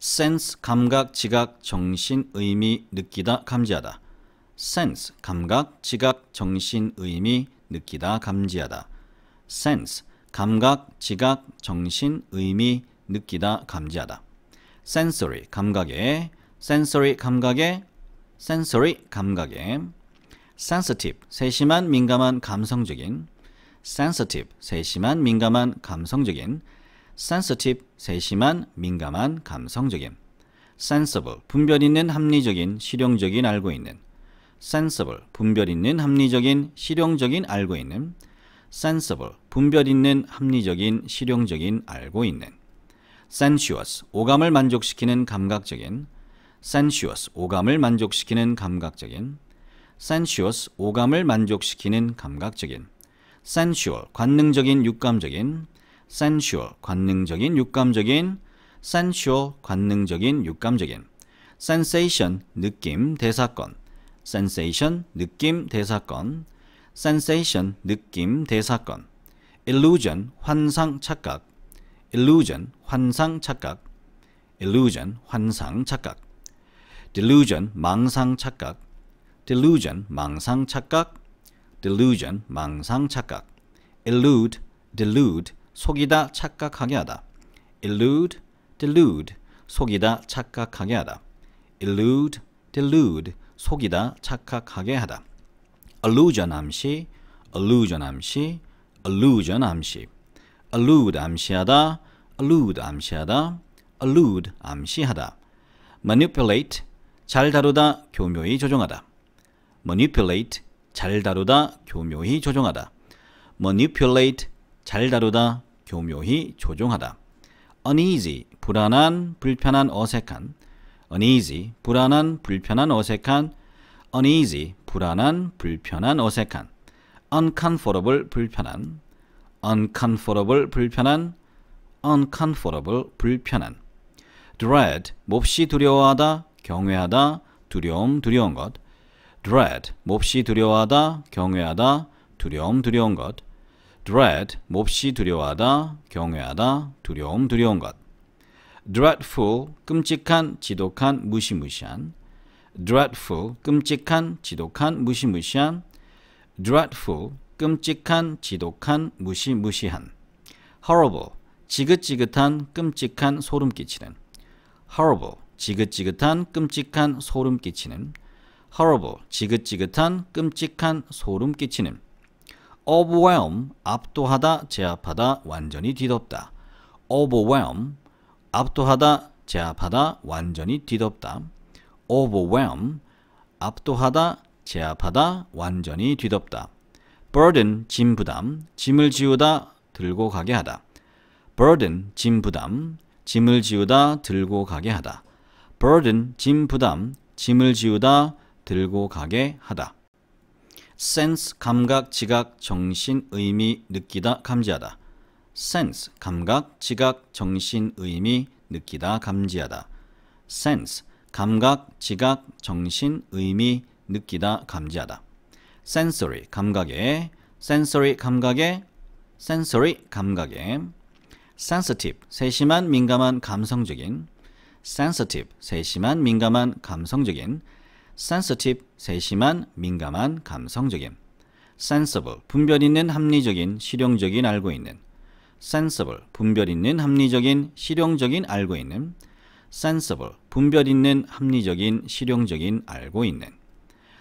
sense 감각, 지각, 정신, 의미, 느끼다, 감지하다. sense 감각, 지각, 정신, 의미, 느끼다, 감지하다. sense 감각, 지각, 정신, 의미, 느끼다, 감지하다. sensory 감각에 sensory 감각에 sensory 감각에 sensitive 세심한 민감한 감성적인 sensitive 세심한 민감한 감성적인 sensitive 세심한, 민감한, 감성적인 sensible 분별 있는, 합리적인, 실용적인, 알고 있는 sensible 분별 있는, 합리적인, 실용적인, 알고 있는 sensible 분별 있는, 합리적인, 실용적인, 알고 있는 sensuous 오감을 만족시키는 감각적인 sensuous 오감을 만족시키는 감각적인 sensuous 오감을 만족시키는 감각적인 sensual 관능적인 육감적인 sensual 관능적인 육감적인 sensual 관능적인 육감적인 sensation 느낌 대사건 sensation 느낌 대사건 sensation 느낌 대사건 illusion 환상 착각 illusion 환상 착각 illusion 환상 착각 delusion 망상 착각 delusion 망상 착각 delusion 망상 착각 illude delude 속이다 착각하게 하다. elude, delude, 속이다 착각하게 하다. elude, delude, 속이다 착각하게 하다. allusion 암시, allusion 암시, allusion 암시. allude 암시하다, allude 암시하다, allude 암시하다. manipulate, 잘 다루다, 교묘히 조종하다. manipulate, 잘 다루다, 교묘히 조종하다. manipulate, 잘 다루다, 교묘히 조종하다. uneasy, 불안한, 불편한, 어색한. uneasy, 불안한, 불편한, 어색한. uneasy, 불안한, 불편한, 어색한. uncomfortable, 불편한. uncomfortable, 불편한. uncomfortable, 불편한. dread, 몹시 두려워하다, 경외하다, 두려움, 두려운 것. dread, 몹시 두려워하다, 경외하다, 두려움, 두려운 것. dread 몹시 두려워하다, 경외하다, 두려움, 두려운 것. dreadful 끔찍한, 지독한, 무시무시한. dreadful 끔찍한, 지독한, 무시무시한. dreadful 끔찍한, 지독한, 무시무시한. horrible 지긋지긋한, 끔찍한, 소름 끼치는. horrible 지긋지긋한, 끔찍한, 소름 끼치는. horrible 지긋지긋한, 끔찍한, 소름 끼치는. overwhelm 압도하다 제압하다 완전히 뒤덮다 overwhelm 압도하다 제압하다 완전히 뒤덮다 overwhelm 압도하다 제압하다 완전히 뒤덮다 burden 짐 부담 짐을 지우다 들고 가게 하다 burden 짐 부담 짐을 지우다 들고 가게 하다 burden 짐 부담 짐을 지우다 들고 가게 하다 sense 감각, 지각, 정신, 의미, 느끼다, 감지하다. sense 감각, 지각, 정신, 의미, 느끼다, 감지하다. sense 감각, 지각, 정신, 의미, 느끼다, 감지하다. sensory 감각에 sensory 감각에 sensory 감각에 sensitive 세심한 민감한 감성적인 sensitive 세심한 민감한 감성적인 sensitive 세심한, 민감한, 감성적인 sensible 분별 있는, 합리적인, 실용적인, 알고 있는 sensible 분별 있는, 합리적인, 실용적인, 알고 있는 sensible 분별 있는, 합리적인, 실용적인, 알고 있는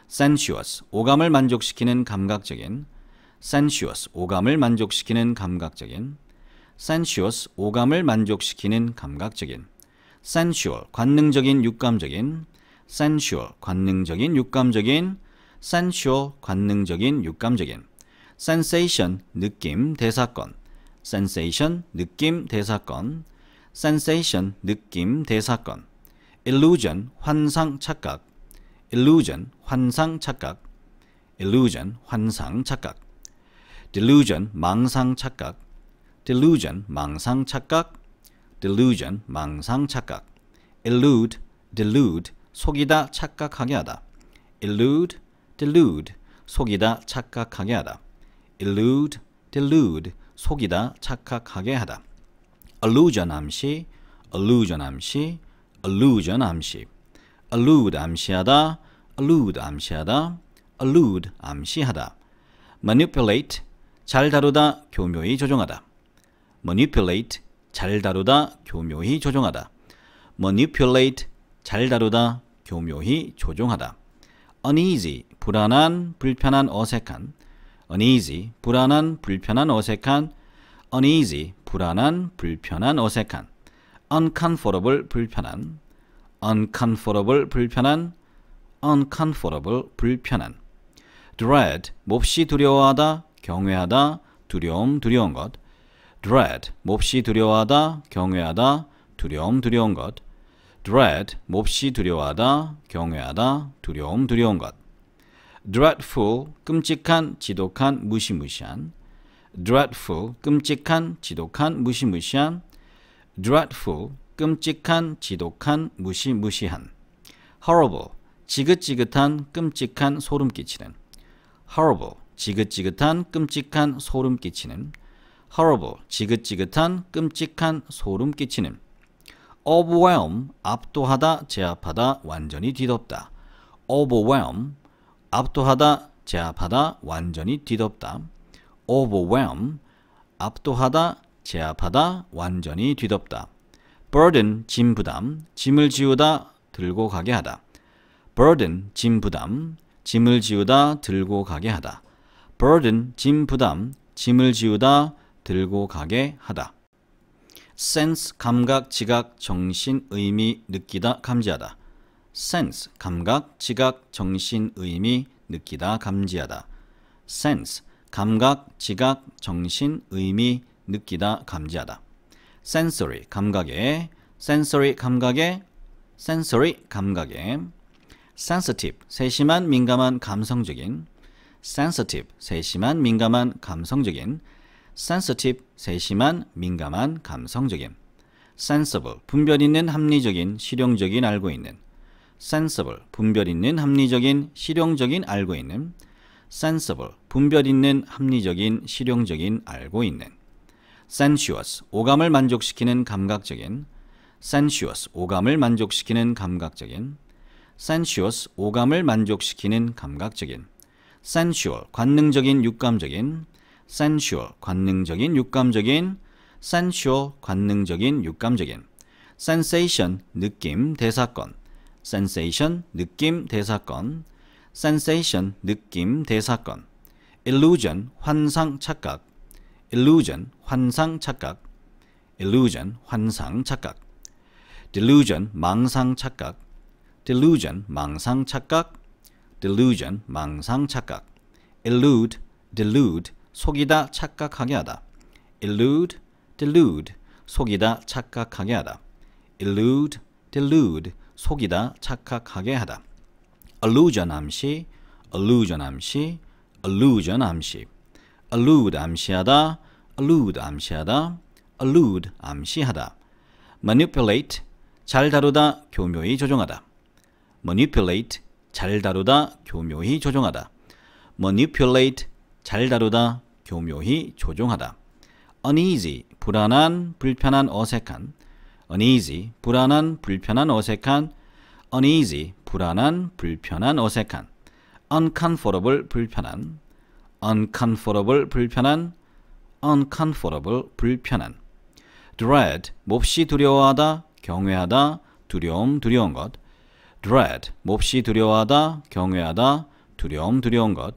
sensuous 오감을 만족시키는 감각적인 sensuous 오감을 만족시키는 감각적인 sensuous 오감을 만족시키는 감각적인 sensual 관능적인, 육감적인 sensual 관능적인 육감적인 sensual 관능적인 육감적인 sensation 느낌 대사건 sensation 느낌 대사건 sensation 느낌 대사건 illusion 환상 착각 illusion 환상 착각 illusion 환상 착각 delusion 망상 착각 delusion 망상 착각 delusion 망상 착각 illude delude 속이다 착각하게 하다. elude, delude, 속이다 착각하게 하다. elude, delude, 속이다 착각하게 하다. allusion 암시, allusion 암시, allusion 암시. allude 암시하다, allude 암시하다, allude 암시하다. manipulate, 잘 다루다, 교묘히 조종하다. manipulate, 잘 다루다, 교묘히 조종하다. manipulate, 잘 다루다, 교묘히 조종하다. uneasy, 불안한, 불편한, 어색한. uneasy, 불안한, 불편한, 어색한. uneasy, 불안한, 불편한, 어색한. uncomfortable, 불편한. uncomfortable, 불편한. uncomfortable, 불편한. dread, 몹시 두려워하다, 경외하다, 두려움, 두려운 것. dread, 몹시 두려워하다, 경외하다, 두려움, 두려운 것. dread 몹시 두려워하다, 경외하다, 두려움, 두려운 것. dreadful 끔찍한, 지독한, 무시무시한. dreadful 끔찍한, 지독한, 무시무시한. dreadful 끔찍한, 지독한, 무시무시한. horrible 지긋지긋한, 끔찍한, 소름 끼치는. horrible 지긋지긋한, 끔찍한, 소름 끼치는. horrible 지긋지긋한, 끔찍한, 소름 끼치는. overwhelm 압도하다 제압하다 완전히 뒤덮다 overwhelm 압도하다 제압하다 완전히 뒤덮다 overwhelm 압도하다 제압하다 완전히 뒤덮다 burden 짐 부담 짐을 지우다 들고 가게 하다 burden 짐 부담 짐을 지우다 들고 가게 하다 burden 짐 부담 짐을 지우다 들고 가게 하다 sense 감각, 지각, 정신, 의미, 느끼다, 감지하다. sense 감각, 지각, 정신, 의미, 느끼다, 감지하다. sense 감각, 지각, 정신, 의미, 느끼다, 감지하다. sensory 감각에 sensory 감각에 sensory 감각에 sensitive 세심한 민감한 감성적인 sensitive 세심한 민감한 감성적인 sensitive 세심한, 민감한, 감성적인 sensible 분별 있는, 합리적인, 실용적인, 알고 있는 sensible 분별 있는, 합리적인, 실용적인, 알고 있는 sensible 분별 있는, 합리적인, 실용적인, 알고 있는 sensuous 오감을 만족시키는 감각적인 sensuous 오감을 만족시키는 감각적인 sensuous 오감을 만족시키는 감각적인 sensual 관능적인, 육감적인 sensual 관능적인 육감적인 sensual 관능적인 육감적인 sensation 느낌 대사건 sensation 느낌 대사건 sensation 느낌 대사건 illusion 환상 착각 illusion 환상 착각 illusion 환상 착각 delusion 망상 착각 delusion 망상 착각 delusion 망상 착각 illude delude 속이다 착각하게 하다. elude, delude, 속이다 착각하게 하다. elude, delude, 속이다 착각하게 하다. allusion 암시, allusion 암시, allusion 암시. allude 암시하다, allude 암시하다, allude 암시하다. manipulate, 잘 다루다, 교묘히 조종하다. manipulate, 잘 다루다, 교묘히 조종하다. manipulate, 잘 다루다, 교묘히 조종하다. uneasy, 불안한, 불편한, 어색한. uneasy, 불안한, 불편한, 어색한. uneasy, 불안한, 불편한, 어색한. uncomfortable, 불편한. uncomfortable, 불편한. uncomfortable, 불편한. dread, 몹시 두려워하다, 경외하다, 두려움, 두려운 것. dread, 몹시 두려워하다, 경외하다, 두려움, 두려운 것.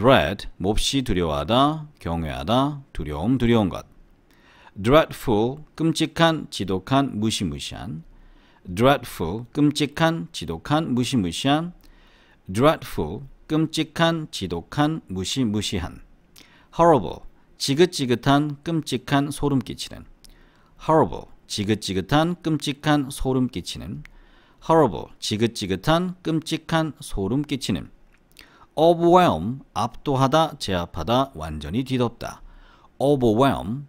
dread 몹시 두려워하다, 경외하다, 두려움, 두려운 것. dreadful 끔찍한, 지독한, 무시무시한. dreadful 끔찍한, 지독한, 무시무시한. dreadful 끔찍한, 지독한, 무시무시한. horrible 지긋지긋한, 끔찍한, 소름 끼치는. horrible 지긋지긋한, 끔찍한, 소름 끼치는. horrible 지긋지긋한, 끔찍한, 소름 끼치는. overwhelm 압도하다 제압하다 완전히 뒤덮다 overwhelm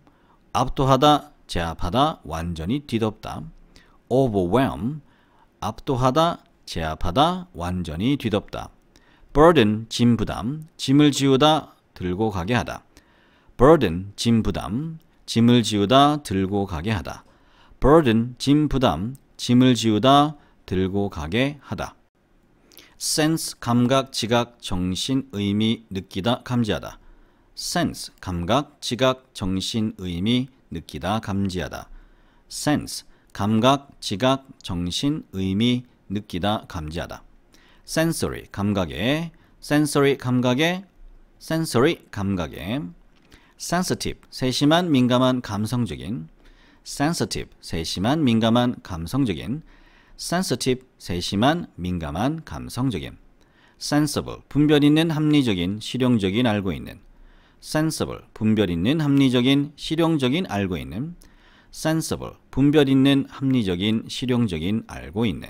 압도하다 제압하다 완전히 뒤덮다 overwhelm 압도하다 제압하다 완전히 뒤덮다 burden 짐 부담 짐을 지우다 들고 가게 하다 burden 짐 부담 짐을 지우다 들고 가게 하다 burden 짐 부담 짐을 지우다 들고 가게 하다 sense 감각, 지각, 정신, 의미, 느끼다, 감지하다. sense 감각, 지각, 정신, 의미, 느끼다, 감지하다. sense 감각, 지각, 정신, 의미, 느끼다, 감지하다. sensory 감각에 sensory 감각에 sensory 감각에 sensitive 세심한 민감한 감성적인 sensitive 세심한 민감한 감성적인 sensitive 세심한, 민감한, 감성적인 sensible 분별 있는, 합리적인, 실용적인, 알고 있는 sensible 분별 있는, 합리적인, 실용적인, 알고 있는 sensible 분별 있는, 합리적인, 실용적인, 알고 있는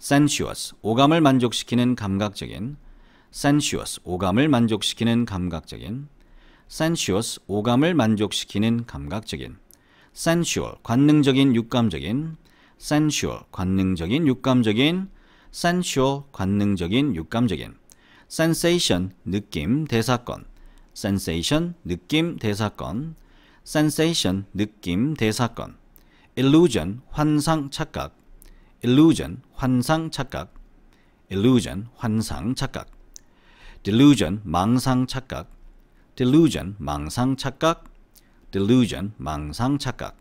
sensuous 오감을 만족시키는 감각적인 sensuous 오감을 만족시키는 감각적인 sensuous 오감을 만족시키는 감각적인 sensual 관능적인, 육감적인 sensual 관능적인 육감적인 sensual 관능적인 육감적인 sensation 느낌 대사건 sensation 느낌 대사건 sensation 느낌 대사건 illusion 환상 착각 illusion 환상 착각 illusion 환상 착각 delusion 망상 착각 delusion 망상 착각 delusion 망상 착각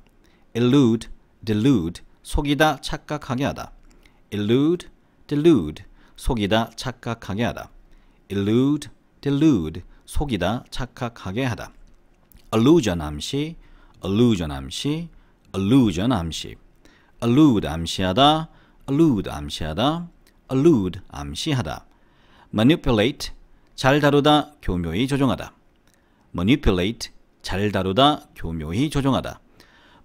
illude delude 속이다 착각하게 하다. elude, delude, 속이다 착각하게 하다. elude, delude, 속이다 착각하게 하다. allusion 암시, allusion 암시, allusion 암시. allude 암시하다, allude 암시하다, allude 암시하다. manipulate, 잘 다루다, 교묘히 조종하다. manipulate, 잘 다루다, 교묘히 조종하다.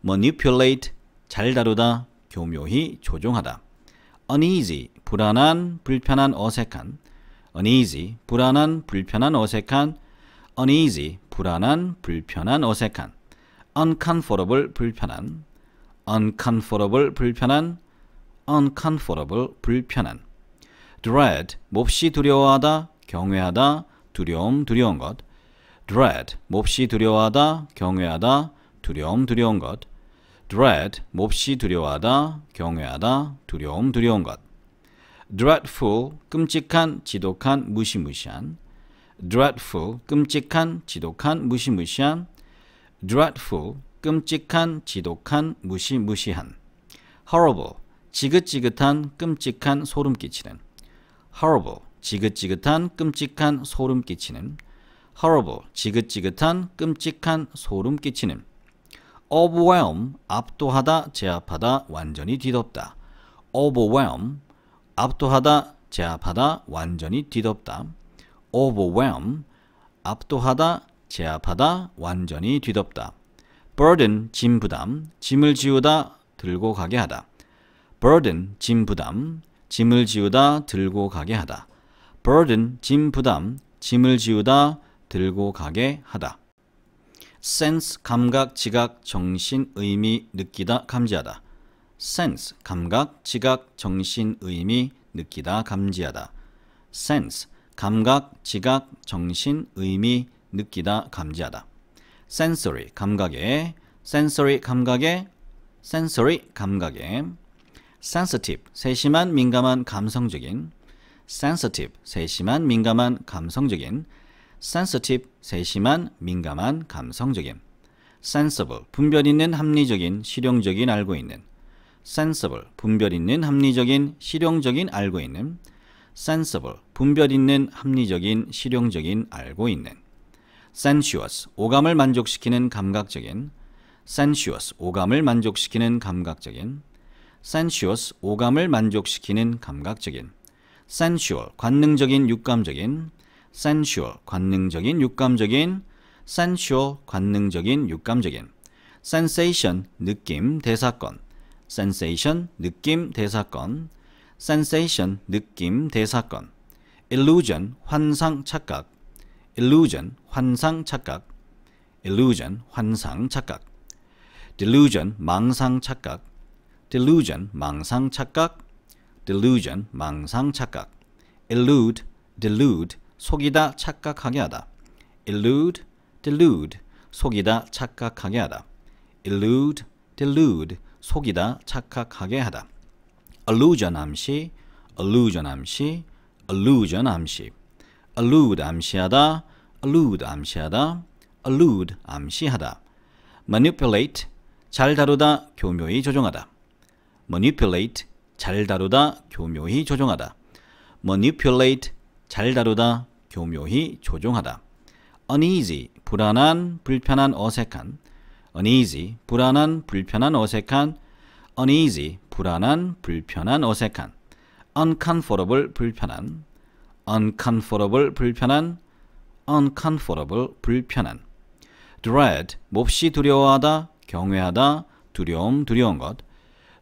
manipulate, 잘 다루다, 교묘히 조종하다. uneasy, 불안한, 불편한, 어색한. uneasy, 불안한, 불편한, 어색한. uneasy, 불안한, 불편한, 어색한. uncomfortable, 불편한. uncomfortable, 불편한. uncomfortable, 불편한. dread, 몹시 두려워하다, 경외하다, 두려움, 두려운 것. dread, 몹시 두려워하다, 경외하다, 두려움, 두려운 것. dread 몹시 두려워하다, 경외하다, 두려움, 두려운 것. dreadful 끔찍한, 지독한, 무시무시한. dreadful 끔찍한, 지독한, 무시무시한. dreadful 끔찍한, 지독한, 무시무시한. horrible 지긋지긋한, 끔찍한, 소름 끼치는. horrible 지긋지긋한, 끔찍한, 소름 끼치는. horrible 지긋지긋한, 끔찍한, 소름 끼치는. overwhelm 압도하다 제압하다 완전히 뒤덮다 overwhelm 압도하다 제압하다 완전히 뒤덮다 overwhelm 압도하다 제압하다 완전히 뒤덮다 burden 짐 부담 짐을 지우다 들고 가게 하다 burden 짐 부담 짐을 지우다 들고 가게 하다 burden 짐 부담 짐을 지우다 들고 가게 하다 sense 감각, 지각, 정신, 의미, 느끼다, 감지하다. sense 감각, 지각, 정신, 의미, 느끼다, 감지하다. sense 감각, 지각, 정신, 의미, 느끼다, 감지하다. sensory 감각에 sensory 감각에 sensory 감각에 sensitive 세심한 민감한 감성적인 sensitive 세심한 민감한 감성적인 sensitive 세심한, 민감한, 감성적인 sensible 분별 있는, 합리적인, 실용적인, 알고 있는 sensible 분별 있는, 합리적인, 실용적인, 알고 있는 sensible 분별 있는, 합리적인, 실용적인, 알고 있는 sensuous 오감을 만족시키는 감각적인 sensuous 오감을 만족시키는 감각적인 sensuous 오감을 만족시키는 감각적인 sensual 관능적인 육감적인 sensual 관능적인 육감적인 sensual 관능적인 육감적인 sensation 느낌 대사건 sensation 느낌 대사건 sensation 느낌 대사건 illusion 환상 착각 illusion 환상 착각 illusion 환상 착각 delusion 망상 착각 delusion 망상 착각 delusion 망상 착각 illude delude 속이다 착각하게 하다. elude, delude, 속이다 착각하게 하다. elude, delude, 속이다 착각하게 하다. allusion 암시, allusion 암시, allusion 암시. allude 암시하다, allude 암시하다, allude 암시하다. manipulate, 잘 다루다, 교묘히 조종하다. manipulate, 잘 다루다, 교묘히 조종하다. manipulate, 잘 다루다, 교묘히 조종하다. uneasy, 불안한, 불편한, 어색한. uneasy, 불안한, 불편한, 어색한. uneasy, 불안한, 불편한, 어색한. uncomfortable, 불편한. uncomfortable, 불편한. uncomfortable, 불편한. dread, 몹시 두려워하다, 경외하다, 두려움, 두려운 것.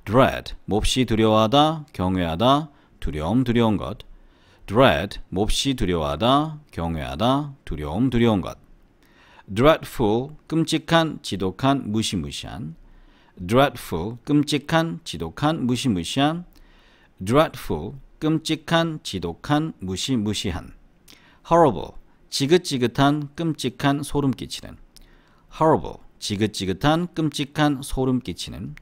dread, 몹시 두려워하다, 경외하다, 두려움, 두려운 것. dread 몹시 두려워하다, 경외하다, 두려움, 두려운 것. dreadful 끔찍한, 지독한, 무시무시한. dreadful 끔찍한, 지독한, 무시무시한. dreadful 끔찍한, 지독한, 무시무시한. horrible 지긋지긋한, 끔찍한, 소름 끼치는. horrible 지긋지긋한, 끔찍한, 소름 끼치는.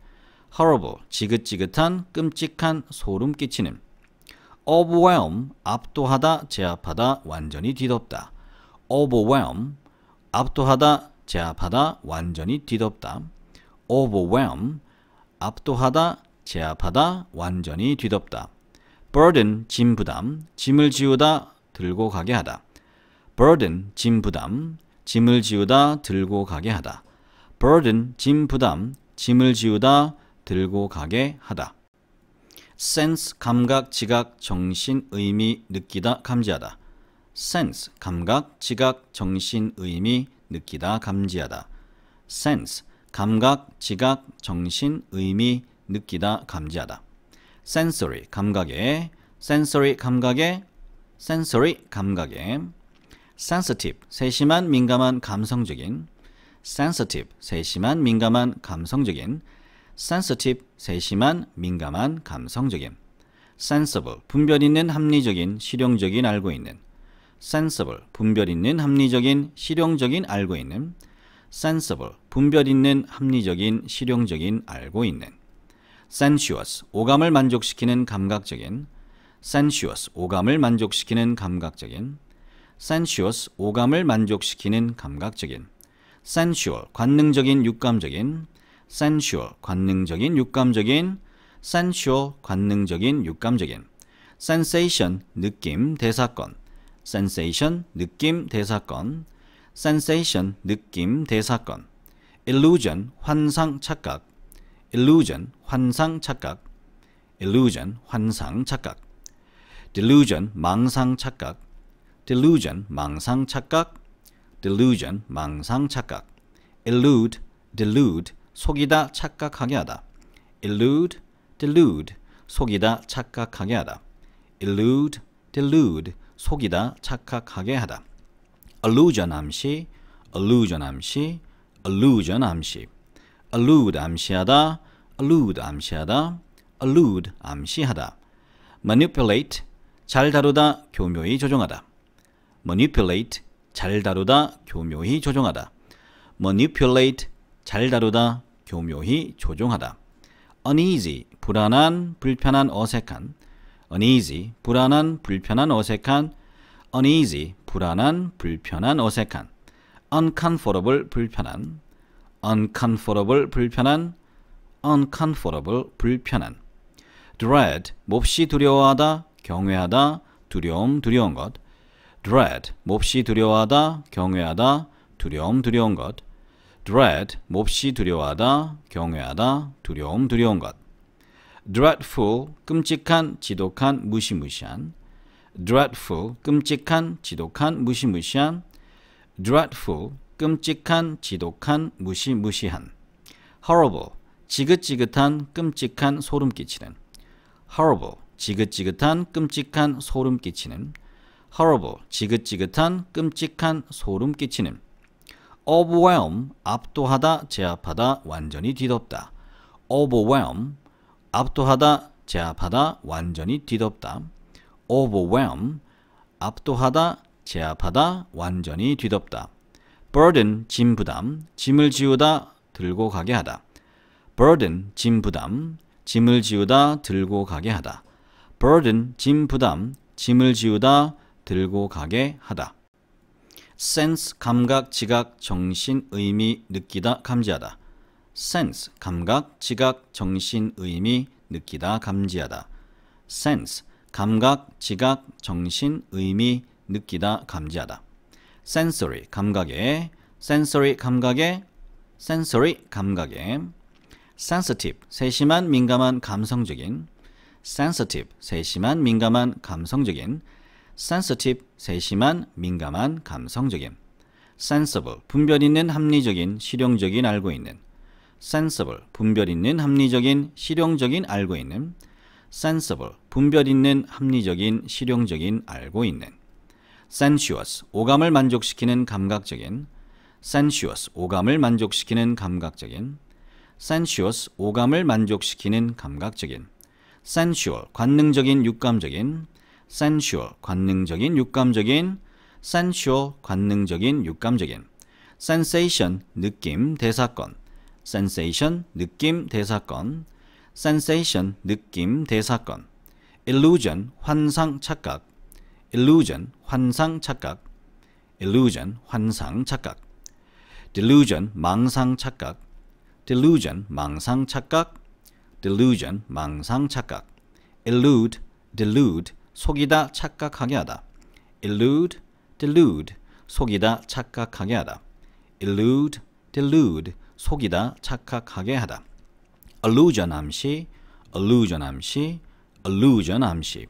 horrible 지긋지긋한, 끔찍한, 소름 끼치는. overwhelm 압도하다 제압하다 완전히 뒤덮다 overwhelm 압도하다 제압하다 완전히 뒤덮다 overwhelm 압도하다 제압하다 완전히 뒤덮다 burden 짐 부담 짐을 지우다 들고 가게 하다 burden 짐 부담 짐을 지우다 들고 가게 하다 burden 짐 부담 짐을 지우다 들고 가게 하다 sense 감각, 지각, 정신, 의미, 느끼다, 감지하다. sense 감각, 지각, 정신, 의미, 느끼다, 감지하다. sense 감각, 지각, 정신, 의미, 느끼다, 감지하다. sensory 감각에 sensory 감각에 sensory 감각에 sensitive 세심한 민감한 감성적인 sensitive 세심한 민감한 감성적인 sensitive 세심한, 민감한, 감성적인 sensible 분별 있는, 합리적인, 실용적인, 알고 있는 sensible 분별 있는, 합리적인, 실용적인, 알고 있는 sensible 분별 있는, 합리적인, 실용적인, 알고 있는 sensuous 오감을 만족시키는 감각적인 sensuous 오감을 만족시키는 감각적인 sensuous 오감을 만족시키는 감각적인 sensual 관능적인, 육감적인 sensual 관능적인 육감적인 sensual 관능적인 육감적인 sensation 느낌 대사건 sensation 느낌 대사건 sensation 느낌 대사건 illusion 환상 착각 illusion 환상 착각 illusion 환상 착각 delusion 망상 착각 delusion 망상 착각 delusion 망상 착각 illude delude 속이다 착각하게 하다. elude, delude, 속이다 착각하게 하다. elude, delude, 속이다 착각하게 하다. allusion 암시, allusion 암시, allusion 암시. allude 암시하다, allude 암시하다, allude 암시하다. manipulate, 잘 다루다, 교묘히 조종하다. manipulate, 잘 다루다, 교묘히 조종하다. manipulate, 잘 다루다, 교묘히 조종하다. uneasy, 불안한, 불편한, 어색한. uneasy, 불안한, 불편한, 어색한. uneasy, 불안한, 불편한, 어색한. uncomfortable, 불편한. uncomfortable, 불편한. uncomfortable, 불편한. dread, 몹시 두려워하다, 경외하다, 두려움, 두려운 것. dread, 몹시 두려워하다, 경외하다, 두려움, 두려운 것. dread 몹시 두려워하다, 경외하다, 두려움, 두려운 것. dreadful 끔찍한, 지독한, 무시무시한. dreadful 끔찍한, 지독한, 무시무시한. dreadful 끔찍한, 지독한, 무시무시한. horrible 지긋지긋한, 끔찍한, 소름 끼치는. horrible 지긋지긋한, 끔찍한, 소름 끼치는. horrible 지긋지긋한, 끔찍한, 소름 끼치는. overwhelm 압도하다 제압하다 완전히 뒤덮다 overwhelm 압도하다 제압하다 완전히 뒤덮다 overwhelm 압도하다 제압하다 완전히 뒤덮다 burden 짐 부담 짐을 지우다 들고 가게 하다 burden 짐 부담 짐을 지우다 들고 가게 하다 burden 짐 부담 짐을 지우다 들고 가게 하다 sense 감각, 지각, 정신, 의미, 느끼다, 감지하다. sense 감각, 지각, 정신, 의미, 느끼다, 감지하다. sense 감각, 지각, 정신, 의미, 느끼다, 감지하다. sensory 감각에 sensory 감각에 sensory 감각에 sensitive 세심한 민감한 감성적인 sensitive 세심한 민감한 감성적인 sensitive 세심한, 민감한, 감성적인 sensible 분별 있는, 합리적인, 실용적인, 알고 있는 sensible 분별 있는, 합리적인, 실용적인, 알고 있는 sensible 분별 있는, 합리적인, 실용적인, 알고 있는 sensuous 오감을 만족시키는 감각적인 sensuous 오감을 만족시키는 감각적인 sensuous 오감을 만족시키는 감각적인 sensual 관능적인, 육감적인 sensual 관능적인 육감적인 sensual 관능적인 육감적인 sensation 느낌 대사건 sensation 느낌 대사건 sensation 느낌 대사건 illusion 환상 착각 illusion 환상 착각 illusion 환상 착각 delusion 망상 착각 delusion 망상 착각 delusion 망상 착각 illude delude 속이다 착각하게 하다. elude, delude, 속이다 착각하게 하다. elude, delude, 속이다 착각하게 하다. allusion 암시, allusion 암시, allusion 암시.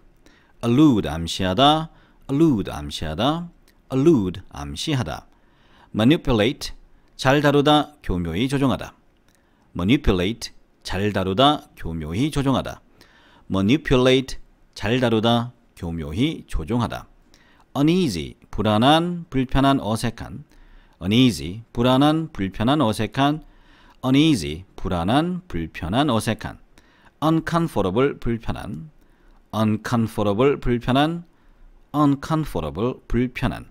allude 암시하다, allude 암시하다, allude 암시하다. manipulate, 잘 다루다, 교묘히 조종하다. manipulate, 잘 다루다, 교묘히 조종하다. manipulate, 잘 다루다, 교묘히 조종하다. uneasy, 불안한, 불편한, 어색한. uneasy, 불안한, 불편한, 어색한. uneasy, 불안한, 불편한, 어색한. uncomfortable, 불편한. uncomfortable, 불편한. uncomfortable, 불편한.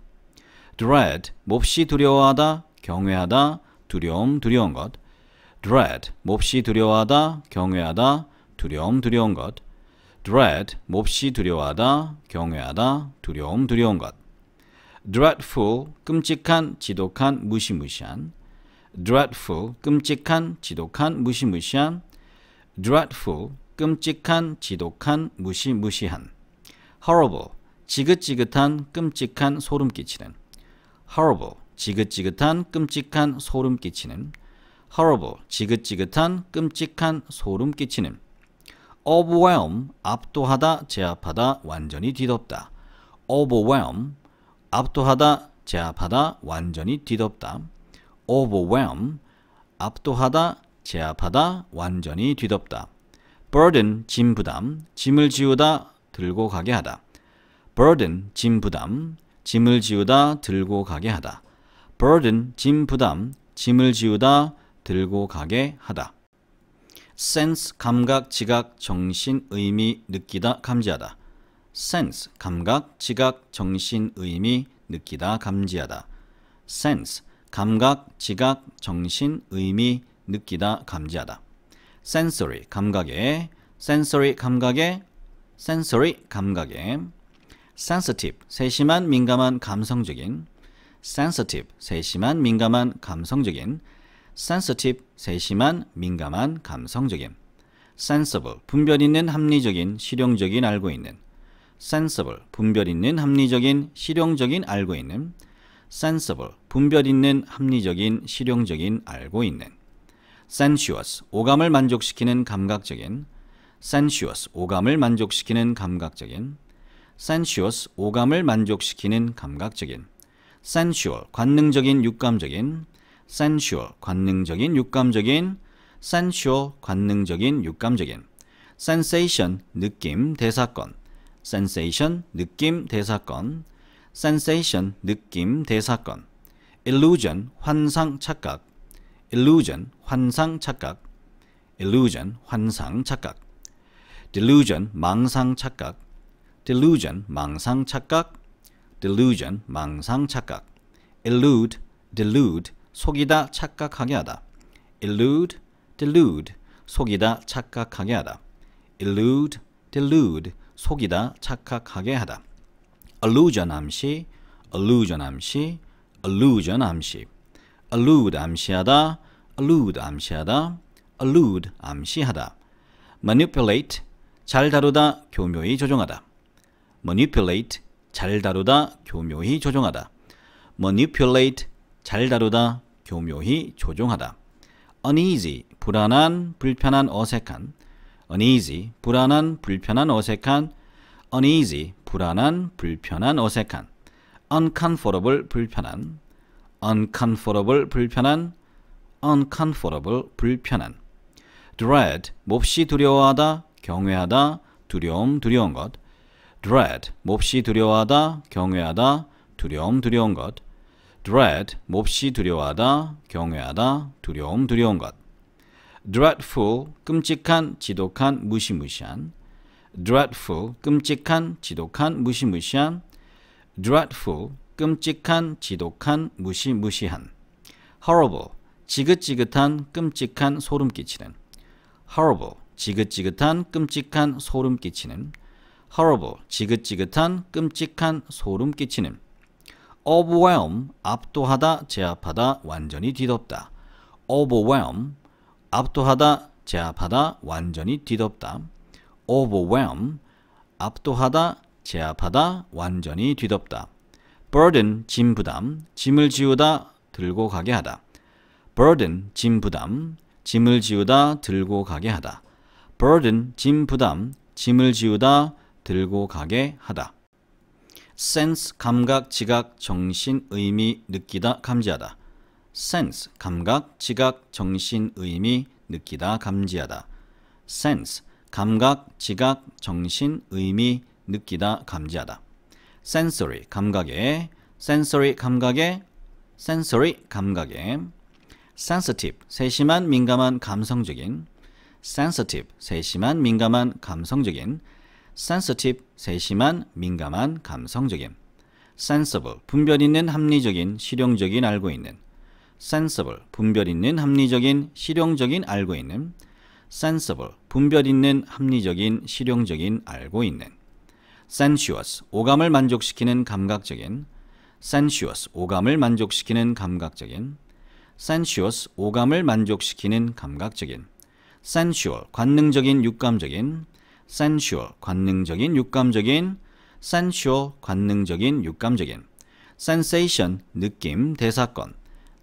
dread, 몹시 두려워하다, 경외하다, 두려움, 두려운 것. dread, 몹시 두려워하다, 경외하다, 두려움, 두려운 것. dread 몹시 두려워하다, 경외하다, 두려움, 두려운 것. dreadful 끔찍한, 지독한, 무시무시한. dreadful 끔찍한, 지독한, 무시무시한. dreadful 끔찍한, 지독한, 무시무시한. horrible 지긋지긋한, 끔찍한, 소름 끼치는. horrible 지긋지긋한, 끔찍한, 소름 끼치는. horrible 지긋지긋한, 끔찍한, 소름 끼치는. overwhelm 압도하다 제압하다 완전히 뒤덮다 overwhelm 압도하다 제압하다 완전히 뒤덮다 overwhelm 압도하다 제압하다 완전히 뒤덮다 burden 짐 부담 짐을 지우다 들고 가게 하다 burden 짐 부담 짐을 지우다 들고 가게 하다 burden 짐 부담 짐을 지우다 들고 가게 하다 sense 감각, 지각, 정신, 의미, 느끼다, 감지하다. sense 감각, 지각, 정신, 의미, 느끼다, 감지하다. sense 감각, 지각, 정신, 의미, 느끼다, 감지하다. sensory 감각에 sensory 감각에 sensory 감각에 sensitive 세심한 민감한 감성적인 sensitive 세심한 민감한 감성적인 sensitive 세심한, 민감한, 감성적인 sensible 분별 있는, 합리적인, 실용적인, 알고 있는 sensible 분별 있는, 합리적인, 실용적인, 알고 있는 sensible 분별 있는, 합리적인, 실용적인, 알고 있는 sensuous 오감을 만족시키는 감각적인 sensuous 오감을 만족시키는 감각적인 sensuous 오감을 만족시키는 감각적인 sensual 관능적인, 육감적인 sensual 관능적인 육감적인 sensual 관능적인 육감적인 sensation 느낌 대사건 sensation 느낌 대사건 sensation 느낌 대사건 illusion 환상 착각 illusion 환상 착각 illusion 환상 착각 delusion 망상 착각 delusion 망상 착각 delusion 망상 착각 illude delude 속이다 착각하게 하다. elude, delude, 속이다 착각하게 하다. elude, delude, 속이다 착각하게 하다. allusion 암시, allusion 암시, allusion 암시. allude 암시하다, allude 암시하다, allude 암시하다. manipulate, 잘 다루다, 교묘히 조종하다. manipulate, 잘 다루다, 교묘히 조종하다. manipulate, 잘 다루다, 교묘히 조종하다. uneasy, 불안한, 불편한, 어색한. uneasy, 불안한, 불편한, 어색한. uneasy, 불안한, 불편한, 어색한. uncomfortable, 불편한. uncomfortable, 불편한. uncomfortable, 불편한. dread, 몹시 두려워하다, 경외하다, 두려움, 두려운 것. dread, 몹시 두려워하다, 경외하다, 두려움, 두려운 것. dread 몹시 두려워하다, 경외하다, 두려움, 두려운 것. dreadful 끔찍한, 지독한, 무시무시한. dreadful 끔찍한, 지독한, 무시무시한. dreadful 끔찍한, 지독한, 무시무시한. horrible 지긋지긋한, 끔찍한, 소름 끼치는. horrible 지긋지긋한, 끔찍한, 소름 끼치는. horrible 지긋지긋한, 끔찍한, 소름 끼치는. overwhelm 압도하다 제압하다 완전히 뒤덮다 overwhelm 압도하다 제압하다 완전히 뒤덮다 overwhelm 압도하다 제압하다 완전히 뒤덮다 burden 짐 부담 짐을 지우다 들고 가게 하다 burden 짐 부담 짐을 지우다 들고 가게 하다 burden 짐 부담 짐을 지우다 들고 가게 하다 sense 감각, 지각, 정신, 의미, 느끼다, 감지하다. sense 감각, 지각, 정신, 의미, 느끼다, 감지하다. sense 감각, 지각, 정신, 의미, 느끼다, 감지하다. sensory 감각에 sensory 감각에 sensory 감각에 sensitive 세심한 민감한 감성적인 sensitive 세심한 민감한 감성적인 sensitive 세심한, 민감한, 감성적인 sensible 분별 있는, 합리적인, 실용적인, 알고 있는 sensible 분별 있는, 합리적인, 실용적인, 알고 있는 sensible 분별 있는, 합리적인, 실용적인, 알고 있는 sensuous 오감을 만족시키는 감각적인 sensuous 오감을 만족시키는 감각적인 sensuous 오감을 만족시키는 감각적인 sensual 관능적인 육감적인 sensual 관능적인 육감적인 sensual 관능적인 육감적인 sensation 느낌 대사건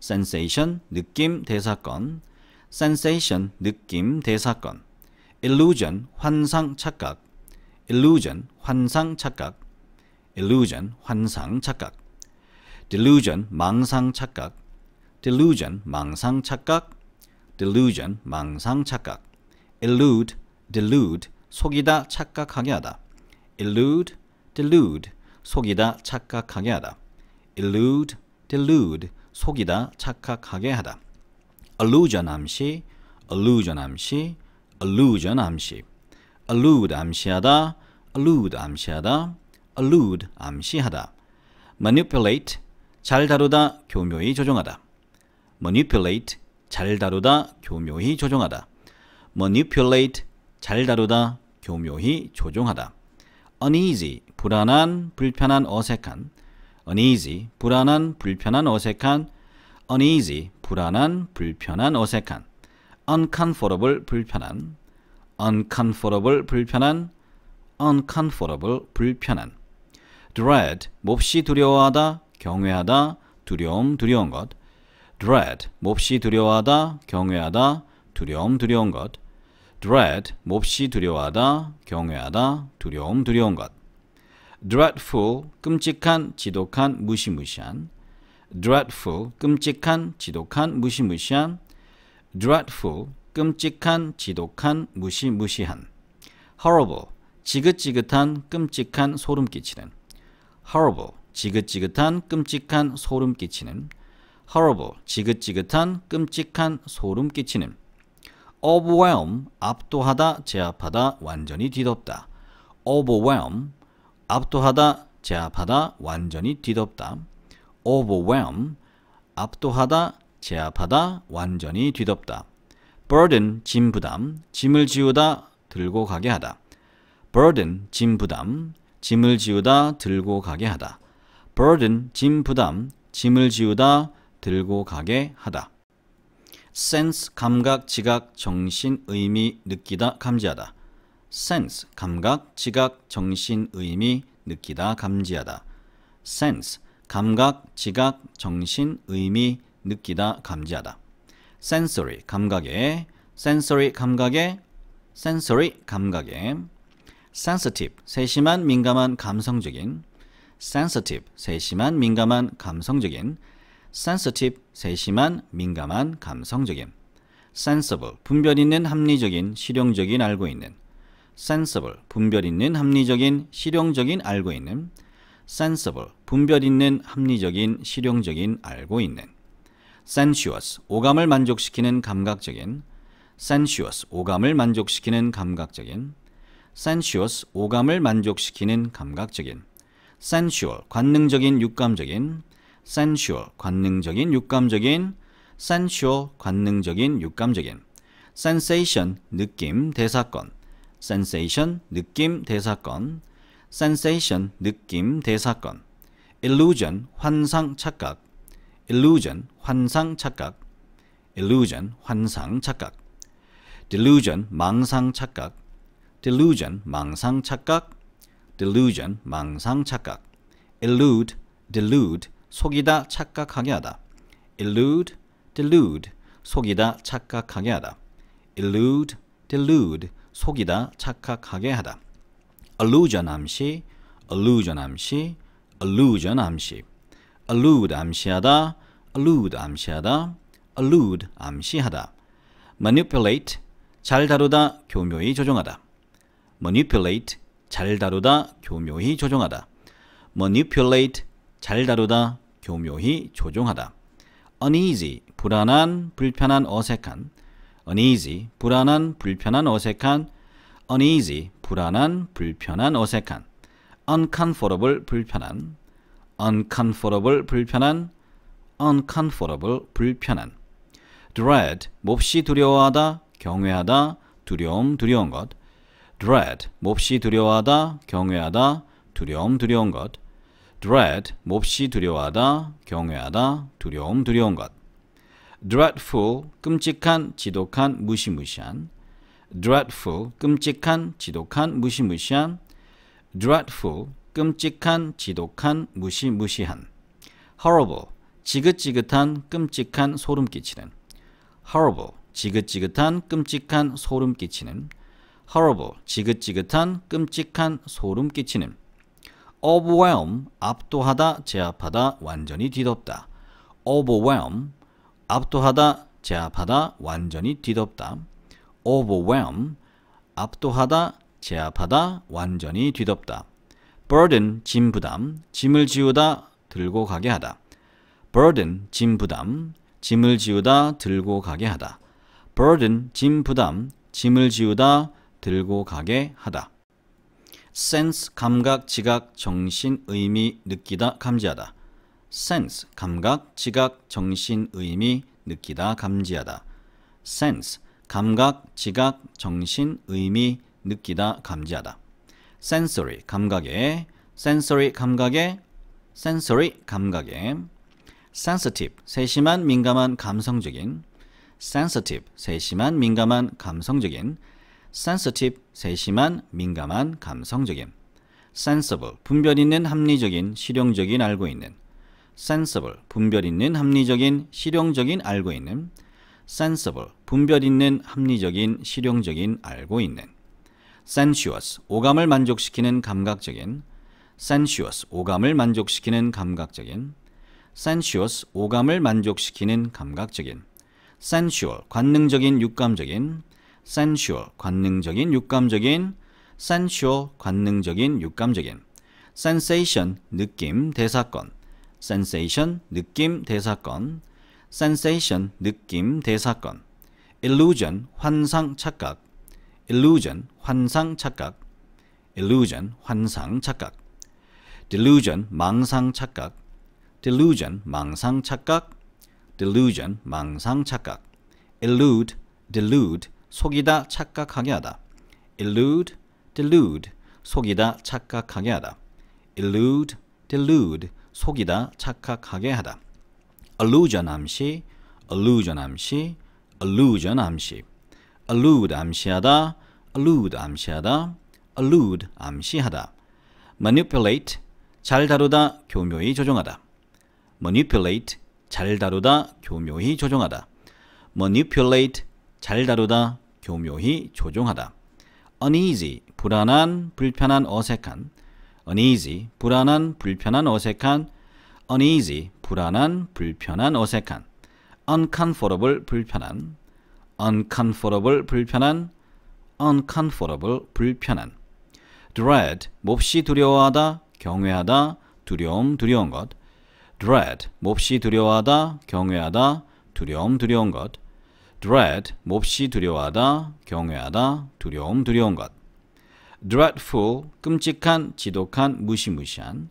sensation 느낌 대사건 sensation 느낌 대사건 illusion 환상 착각 illusion 환상 착각 illusion 환상 착각 delusion 망상 착각 delusion 망상 착각 delusion 망상 착각 illude delude 속이다 착각하게 하다. elude, delude, 속이다 착각하게 하다. elude, delude, 속이다 착각하게 하다. allusion 암시, allusion 암시, allusion 암시. allude 암시하다, allude 암시하다, allude 암시하다. manipulate, 잘 다루다, 교묘히 조종하다. manipulate, 잘 다루다, 교묘히 조종하다. manipulate, 잘 다루다, 교묘히 조종하다. uneasy, 불안한, 불편한, 어색한. uneasy, 불안한, 불편한, 어색한. uneasy, 불안한, 불편한, 어색한. uncomfortable, 불편한. uncomfortable, 불편한. uncomfortable, 불편한. dread, 몹시 두려워하다, 경외하다, 두려움, 두려운 것. dread, 몹시 두려워하다, 경외하다, 두려움, 두려운 것. dread 몹시 두려워하다, 경외하다, 두려움, 두려운 것. dreadful 끔찍한, 지독한, 무시무시한. dreadful 끔찍한, 지독한, 무시무시한. dreadful 끔찍한, 지독한, 무시무시한. horrible 지긋지긋한, 끔찍한, 소름 끼치는. horrible 지긋지긋한, 끔찍한, 소름 끼치는. horrible 지긋지긋한, 끔찍한, 소름 끼치는. overwhelm 압도하다 제압하다 완전히 뒤덮다 overwhelm 압도하다 제압하다 완전히 뒤덮다 overwhelm 압도하다 제압하다 완전히 뒤덮다 burden 짐 부담 짐을 지우다 들고 가게 하다 burden 짐 부담 짐을 지우다 들고 가게 하다 burden 짐 부담 짐을 지우다 들고 가게 하다 sense 감각, 지각, 정신, 의미, 느끼다, 감지하다. sense 감각, 지각, 정신, 의미, 느끼다, 감지하다. sense 감각, 지각, 정신, 의미, 느끼다, 감지하다. sensory 감각에 sensory 감각에 sensory 감각에 sensitive 세심한 민감한 감성적인 sensitive 세심한 민감한 감성적인 sensitive 세심한, 민감한, 감성적인 sensible 분별 있는, 합리적인, 실용적인, 알고 있는 sensible 분별 있는, 합리적인, 실용적인, 알고 있는 sensible 분별 있는, 합리적인, 실용적인, 알고 있는 sensuous 오감을 만족시키는 감각적인 sensuous 오감을 만족시키는 감각적인 sensuous 오감을 만족시키는 감각적인 sensual 관능적인, 육감적인 sensual 관능적인 육감적인 sensual 관능적인 육감적인 sensation 느낌 대사건 sensation 느낌 대사건 sensation 느낌 대사건 illusion 환상 착각 illusion 환상 착각 illusion 환상 착각 delusion 망상 착각 delusion 망상 착각 delusion 망상 착각 illude delude 속이다 착각하게 하다. elude, delude, 속이다 착각하게 하다. elude, delude, 속이다 착각하게 하다. allusion 암시, allusion 암시, allusion 암시. allude 암시하다, allude 암시하다, allude 암시하다. manipulate, 잘 다루다, 교묘히 조종하다. manipulate, 잘 다루다, 교묘히 조종하다. manipulate, 잘 다루다, 교묘히 조종하다. uneasy, 불안한, 불편한, 어색한. uneasy, 불안한, 불편한, 어색한. uneasy, 불안한, 불편한, 어색한. uncomfortable, 불편한. uncomfortable, 불편한. uncomfortable, 불편한. dread, 몹시 두려워하다, 경외하다, 두려움, 두려운 것. dread, 몹시 두려워하다, 경외하다, 두려움, 두려운 것. dread 몹시 두려워하다, 경외하다, 두려움, 두려운 것. dreadful 끔찍한, 지독한, 무시무시한. dreadful 끔찍한, 지독한, 무시무시한. dreadful 끔찍한, 지독한, 무시무시한. horrible 지긋지긋한, 끔찍한, 소름 끼치는. horrible 지긋지긋한, 끔찍한, 소름 끼치는. horrible 지긋지긋한, 끔찍한, 소름 끼치는. overwhelm 압도하다 제압하다 완전히 뒤덮다 overwhelm 압도하다 제압하다 완전히 뒤덮다 overwhelm 압도하다 제압하다 완전히 뒤덮다 burden 짐 부담 짐을 지우다 들고 가게 하다 burden 짐 부담 짐을 지우다 들고 가게 하다 burden 짐 부담 짐을 지우다 들고 가게 하다 sense 감각, 지각, 정신, 의미, 느끼다, 감지하다. sense 감각, 지각, 정신, 의미, 느끼다, 감지하다. sense 감각, 지각, 정신, 의미, 느끼다, 감지하다. sensory 감각에 sensory 감각에 sensory 감각에 sensitive 세심한 민감한 감성적인 sensitive 세심한 민감한 감성적인 sensitive 세심한, 민감한, 감성적인 sensible 분별 있는, 합리적인, 실용적인, 알고 있는 sensible 분별 있는, 합리적인, 실용적인, 알고 있는 sensible 분별 있는, 합리적인, 실용적인, 알고 있는 sensuous 오감을 만족시키는 감각적인 sensuous 오감을 만족시키는 감각적인 sensuous 오감을 만족시키는 감각적인 sensual 관능적인, 육감적인 sensual 관능적인 육감적인 sensual 관능적인 육감적인 sensation 느낌 대사건 sensation 느낌 대사건 sensation 느낌 대사건 illusion 환상 착각 illusion 환상 착각 illusion 환상 착각 delusion 망상 착각 delusion 망상 착각 delusion 망상 착각 illude delude 속이다 착각하게 하다. elude, delude, 속이다 착각하게 하다. elude, delude, 속이다 착각하게 하다. allusion 암시, allusion 암시, allusion 암시. allude 암시하다, allude 암시하다, allude 암시하다. manipulate, 잘 다루다, 교묘히 조종하다. manipulate, 잘 다루다, 교묘히 조종하다. manipulate, 잘 다루다, 교묘히 조종하다. uneasy, 불안한, 불편한, 어색한. uneasy, 불안한, 불편한, 어색한. uneasy, 불안한, 불편한, 어색한. uncomfortable, 불편한. uncomfortable, 불편한. uncomfortable, 불편한. dread, 몹시 두려워하다, 경외하다, 두려움, 두려운 것. dread, 몹시 두려워하다, 경외하다, 두려움, 두려운 것. dread 몹시 두려워하다, 경외하다, 두려움, 두려운 것. dreadful 끔찍한, 지독한, 무시무시한.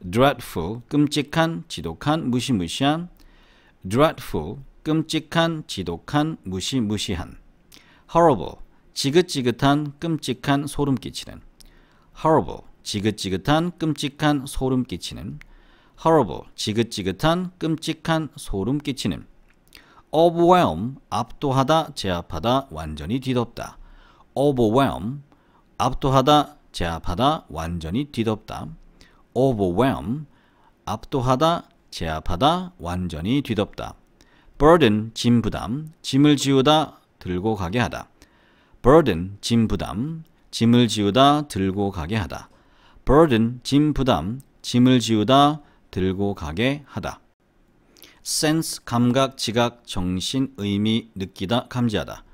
dreadful 끔찍한, 지독한, 무시무시한. dreadful 끔찍한, 지독한, 무시무시한. horrible 지긋지긋한, 끔찍한, 소름 끼치는. horrible 지긋지긋한, 끔찍한, 소름 끼치는. horrible 지긋지긋한, 끔찍한, 소름 끼치는. overwhelm 압도하다 제압하다 완전히 뒤덮다 overwhelm 압도하다 제압하다 완전히 뒤덮다 overwhelm 압도하다 제압하다 완전히 뒤덮다 burden 짐 부담 짐을 지우다 들고 가게 하다 burden 짐 부담 짐을 지우다 들고 가게 하다 burden 짐 부담 짐을 지우다 들고 가게 하다 sense 감각, 지각, 정신, 의미, 느끼다, 감지하다.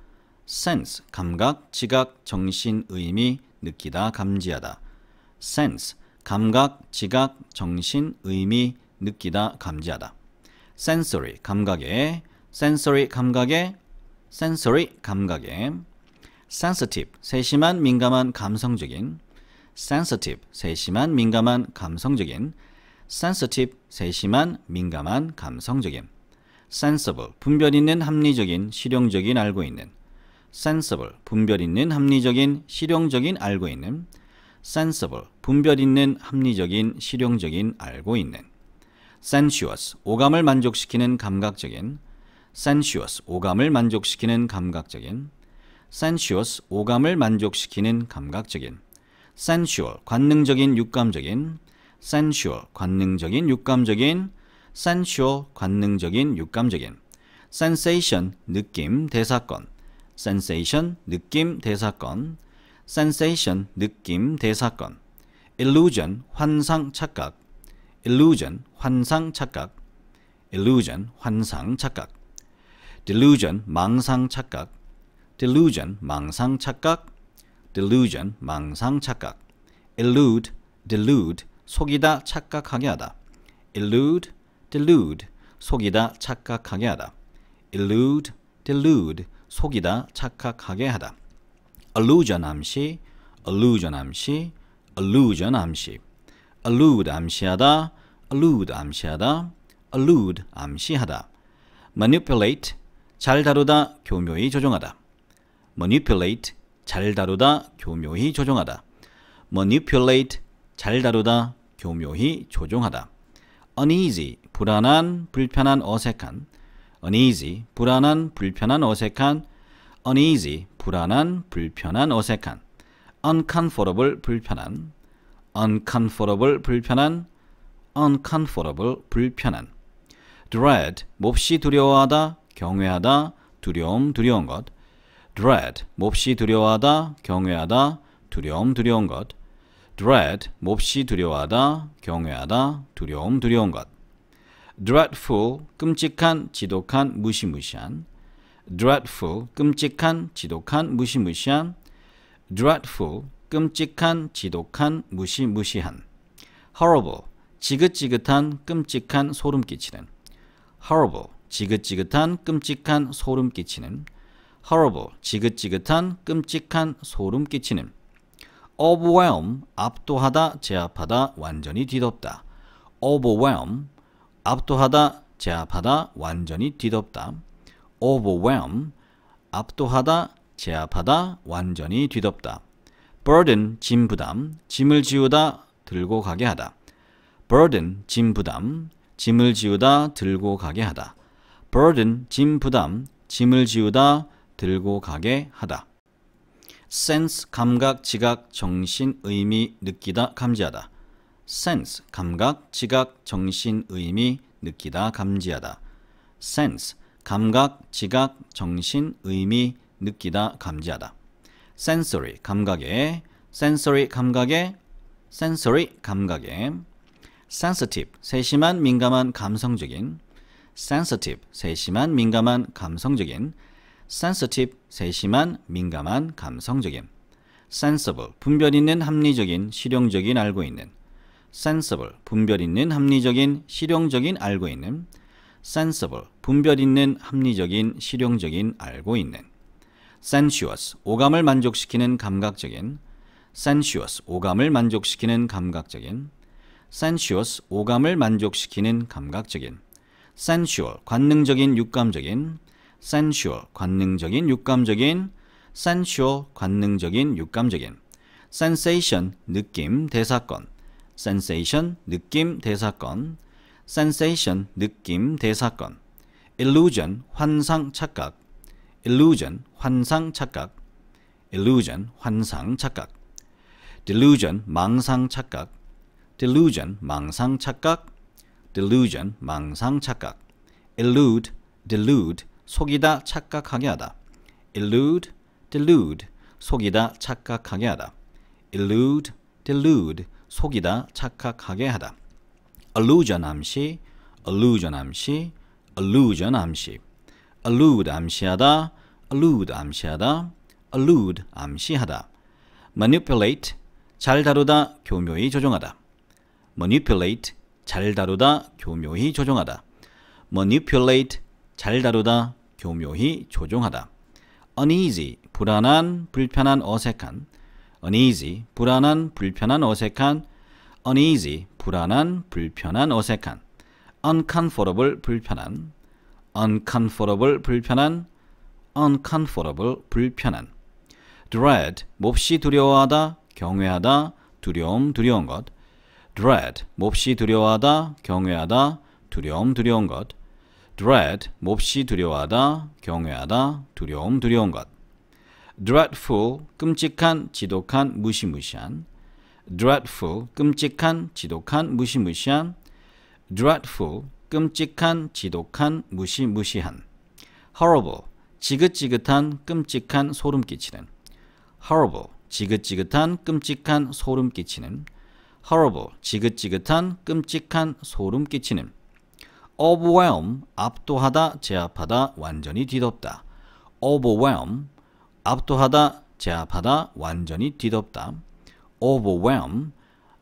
sense 감각, 지각, 정신, 의미, 느끼다, 감지하다. sense 감각, 지각, 정신, 의미, 느끼다, 감지하다. sensory 감각에 sensory 감각에 sensory 감각에 sensitive 세심한 민감한 감성적인 sensitive 세심한 민감한 감성적인 sensitive 세심한, 민감한, 감성적인 sensible 분별 있는, 합리적인, 실용적인, 알고 있는 sensible 분별 있는, 합리적인, 실용적인, 알고 있는 sensible 분별 있는, 합리적인, 실용적인, 알고 있는 sensuous 오감을 만족시키는 감각적인 sensuous 오감을 만족시키는 감각적인 sensuous 오감을 만족시키는 감각적인 sensual 관능적인, 육감적인 sensual 관능적인 육감적인 sensual 관능적인 육감적인 sensation 느낌 대사건 sensation 느낌 대사건 sensation 느낌 대사건 illusion 환상 착각 illusion 환상 착각 illusion 환상 착각 delusion 망상 착각 delusion 망상 착각 delusion 망상 착각 illude delude 속이다 착각하게 하다. elude, delude, 속이다 착각하게 하다. elude, delude, 속이다 착각하게 하다. allusion 암시, allusion 암시, allusion 암시. allude 암시하다, allude 암시하다, allude 암시하다. manipulate, 잘 다루다, 교묘히 조종하다. manipulate, 잘 다루다, 교묘히 조종하다. manipulate, 잘 다루다, 교묘히 조종하다. uneasy, 불안한, 불편한, 어색한. uneasy, 불안한, 불편한, 어색한. uneasy, 불안한, 불편한, 어색한. uncomfortable, 불편한. uncomfortable, 불편한. uncomfortable, 불편한. dread, 몹시 두려워하다, 경외하다, 두려움, 두려운 것. dread, 몹시 두려워하다, 경외하다, 두려움, 두려운 것. dread 몹시 두려워하다, 경외하다, 두려움, 두려운 것. dreadful 끔찍한, 지독한, 무시무시한. dreadful 끔찍한, 지독한, 무시무시한. dreadful 끔찍한, 지독한, 무시무시한. horrible 지긋지긋한, 끔찍한, 소름 끼치는. horrible 지긋지긋한, 끔찍한, 소름 끼치는. horrible 지긋지긋한, 끔찍한, 소름 끼치는. overwhelm 압도하다 제압하다 완전히 뒤덮다 overwhelm 압도하다 제압하다 완전히 뒤덮다 overwhelm 압도하다 제압하다 완전히 뒤덮다 burden 짐 부담 짐을 지우다 들고 가게 하다 burden 짐 부담 짐을 지우다 들고 가게 하다 burden 짐 부담 짐을 지우다 들고 가게 하다 sense 감각, 지각, 정신, 의미, 느끼다, 감지하다. sense 감각, 지각, 정신, 의미, 느끼다, 감지하다. sense 감각, 지각, 정신, 의미, 느끼다, 감지하다. sensory 감각에 sensory 감각에 sensory 감각에 sensitive 세심한 민감한 감성적인 sensitive 세심한 민감한 감성적인 sensitive 세심한, 민감한, 감성적인 sensible 분별 있는, 합리적인, 실용적인, 알고 있는 sensible 분별 있는, 합리적인, 실용적인, 알고 있는 sensible 분별 있는, 합리적인, 실용적인, 알고 있는 sensuous 오감을 만족시키는 감각적인 sensuous 오감을 만족시키는 감각적인 sensuous 오감을 만족시키는 감각적인 sensual 관능적인 육감적인 sensual 관능적인 육감적인 sensual 관능적인 육감적인 sensation 느낌 대사건 sensation 느낌 대사건 sensation 느낌 대사건 illusion 환상 착각 illusion 환상 착각 illusion 환상 착각 delusion 망상 착각 delusion 망상 착각 delusion 망상 착각 illude delude 속이다 착각하게 하다. elude, delude, 속이다 착각하게 하다. elude, delude, 속이다 착각하게 하다. allusion 암시, allusion 암시, allusion 암시. allude 암시하다, allude 암시하다, allude 암시하다. manipulate, 잘 다루다, 교묘히 조종하다. manipulate, 잘 다루다, 교묘히 조종하다. manipulate, 잘 다루다, 교묘히 조종하다. uneasy, 불안한, 불편한, 어색한. uneasy, 불안한, 불편한, 어색한. uneasy, 불안한, 불편한, 어색한. uncomfortable, 불편한. uncomfortable, 불편한. uncomfortable, 불편한. dread, 몹시 두려워하다, 경외하다, 두려움, 두려운 것. dread, 몹시 두려워하다, 경외하다, 두려움, 두려운 것. dread 몹시 두려워하다, 경외하다, 두려움, 두려운 것. dreadful 끔찍한, 지독한, 무시무시한. dreadful 끔찍한, 지독한, 무시무시한. dreadful 끔찍한, 지독한, 무시무시한. horrible 지긋지긋한, 끔찍한, 소름 끼치는. horrible 지긋지긋한, 끔찍한, 소름 끼치는. horrible 지긋지긋한, 끔찍한, 소름 끼치는. overwhelm 압도하다 제압하다 완전히 뒤덮다 overwhelm 압도하다 제압하다 완전히 뒤덮다 overwhelm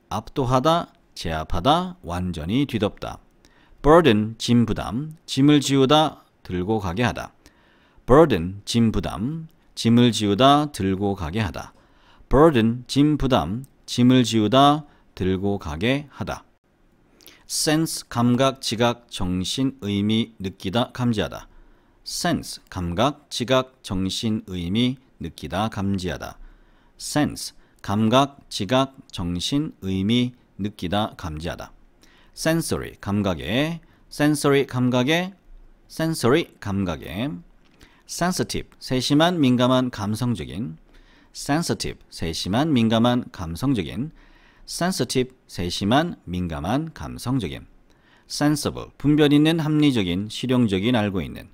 압도하다 제압하다 완전히 뒤덮다 burden 짐 부담 짐을 지우다 들고 가게 하다 burden 짐 부담 짐을 지우다 들고 가게 하다 burden 짐 부담 짐을 지우다 들고 가게 하다 sense 감각, 지각, 정신, 의미, 느끼다, 감지하다. sense 감각, 지각, 정신, 의미, 느끼다, 감지하다. sense 감각, 지각, 정신, 의미, 느끼다, 감지하다. sensory 감각에 sensory 감각에 sensory 감각에 sensitive 세심한 민감한 감성적인 sensitive 세심한 민감한 감성적인 sensitive 세심한, 민감한, 감성적인 sensible 분별 있는, 합리적인, 실용적인, 알고 있는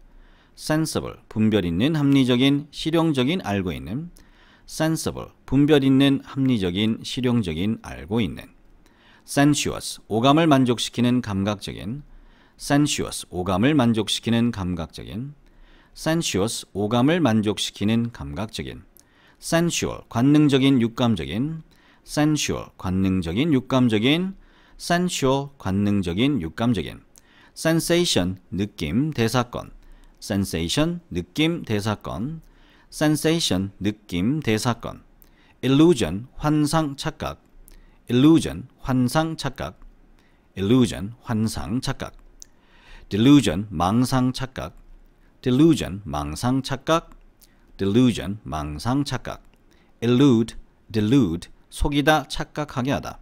sensible 분별 있는, 합리적인, 실용적인, 알고 있는 sensible 분별 있는, 합리적인, 실용적인, 알고 있는 sensuous 오감을 만족시키는 감각적인 sensuous 오감을 만족시키는 감각적인 sensuous 오감을 만족시키는 감각적인 sensual 관능적인, 육감적인 sensual 관능적인 육감적인 sensual 관능적인 육감적인 sensation 느낌 대사건 sensation 느낌 대사건 sensation 느낌 대사건 illusion 환상 착각 illusion 환상 착각 illusion 환상 착각 delusion 망상 착각 delusion 망상 착각 delusion 망상 착각 illude delude 속이다 착각하게 하다.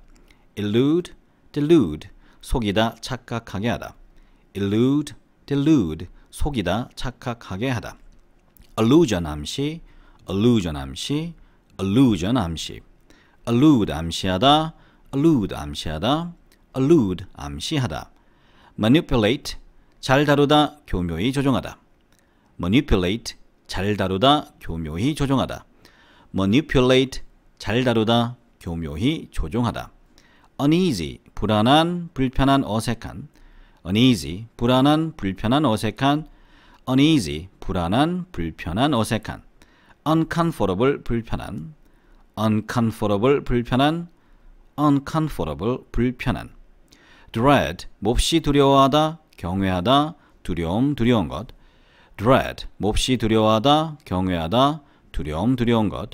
elude, delude, 속이다 착각하게 하다. elude, delude, 속이다 착각하게 하다. allusion 암시, allusion 암시, allusion 암시. allude 암시하다, allude 암시하다, allude 암시하다. manipulate, 잘 다루다, 교묘히 조종하다. manipulate, 잘 다루다, 교묘히 조종하다. manipulate, 잘 다루다, 교묘히 조종하다. uneasy, 불안한, 불편한, 어색한. uneasy, 불안한, 불편한, 어색한. uneasy, 불안한, 불편한, 어색한. uncomfortable, 불편한. uncomfortable, 불편한. uncomfortable, 불편한. dread, 몹시 두려워하다, 경외하다, 두려움, 두려운 것. dread, 몹시 두려워하다, 경외하다, 두려움, 두려운 것.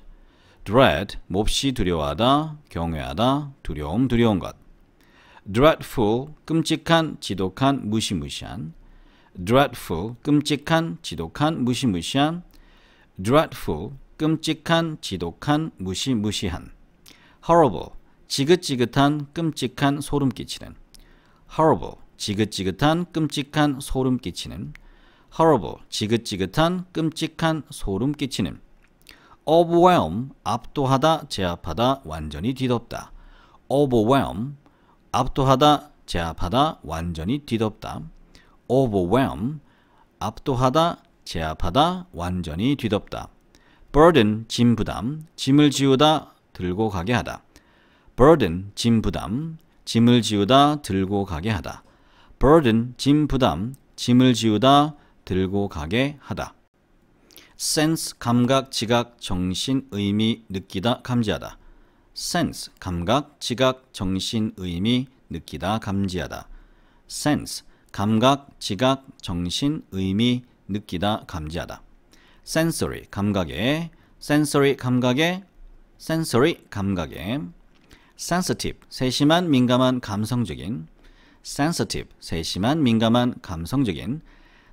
dread 몹시 두려워하다, 경외하다, 두려움, 두려운 것. dreadful 끔찍한, 지독한, 무시무시한. dreadful 끔찍한, 지독한, 무시무시한. dreadful 끔찍한, 지독한, 무시무시한. horrible 지긋지긋한, 끔찍한, 소름 끼치는. horrible 지긋지긋한, 끔찍한, 소름 끼치는. horrible 지긋지긋한, 끔찍한, 소름 끼치는. overwhelm 압도하다 제압하다 완전히 뒤덮다 overwhelm 압도하다 제압하다 완전히 뒤덮다 overwhelm 압도하다 제압하다 완전히 뒤덮다 burden 짐 부담 짐을 지우다 들고 가게 하다 burden 짐 부담 짐을 지우다 들고 가게 하다 burden 짐 부담 짐을 지우다 들고 가게 하다 sense 감각, 지각, 정신, 의미, 느끼다, 감지하다. sense 감각, 지각, 정신, 의미, 느끼다, 감지하다. sense 감각, 지각, 정신, 의미, 느끼다, 감지하다. sensory 감각에 sensory 감각에 sensory 감각에 sensitive 세심한 민감한 감성적인 sensitive 세심한 민감한 감성적인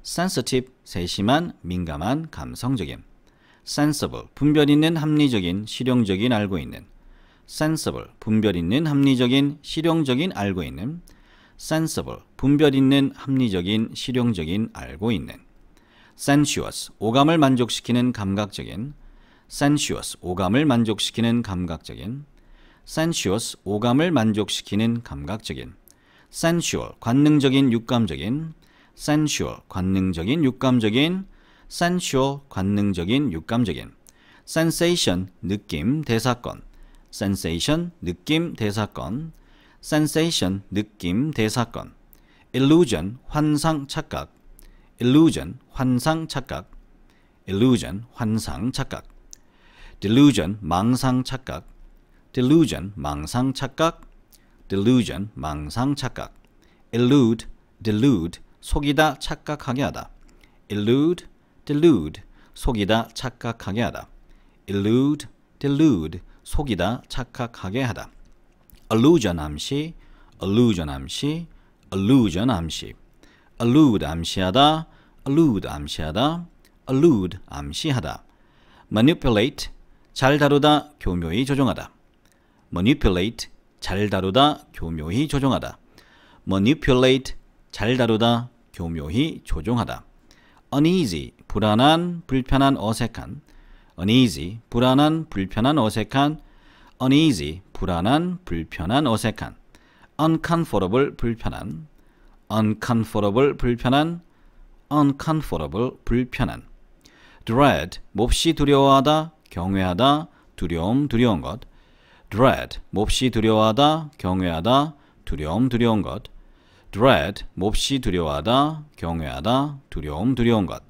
sensitive 세심한, 민감한, 감성적인 sensible 분별 있는, 합리적인, 실용적인, 알고 있는 sensible 분별 있는, 합리적인, 실용적인, 알고 있는 sensible 분별 있는, 합리적인, 실용적인, 알고 있는 sensuous 오감을 만족시키는 감각적인 sensuous 오감을 만족시키는 감각적인 sensuous 오감을 만족시키는 감각적인 sensual 관능적인, 육감적인 sensual 관능적인 육감적인 sensual 관능적인 육감적인 sensation 느낌 대사건 sensation 느낌 대사건 sensation 느낌 대사건 illusion 환상 착각 illusion 환상 착각 illusion 환상 착각 delusion 망상 착각 delusion 망상 착각 delusion 망상 착각 illude delude 속이다 착각하게 하다. elude, delude, 속이다 착각하게 하다. elude, delude, 속이다 착각하게 하다. allusion 암시, allusion 암시, allusion 암시. allude 암시하다, allude 암시하다, allude 암시하다. manipulate, 잘 다루다, 교묘히 조종하다. manipulate, 잘 다루다, 교묘히 조종하다. manipulate, 잘 다루다, 교묘히 조종하다. uneasy, 불안한, 불편한, 어색한. uneasy, 불안한, 불편한, 어색한. uneasy, 불안한, 불편한, 어색한. uncomfortable, 불편한. uncomfortable, 불편한. uncomfortable, 불편한. dread, 몹시 두려워하다, 경외하다, 두려움, 두려운 것. dread, 몹시 두려워하다, 경외하다, 두려움, 두려운 것. dread 몹시 두려워하다, 경외하다, 두려움, 두려운 것.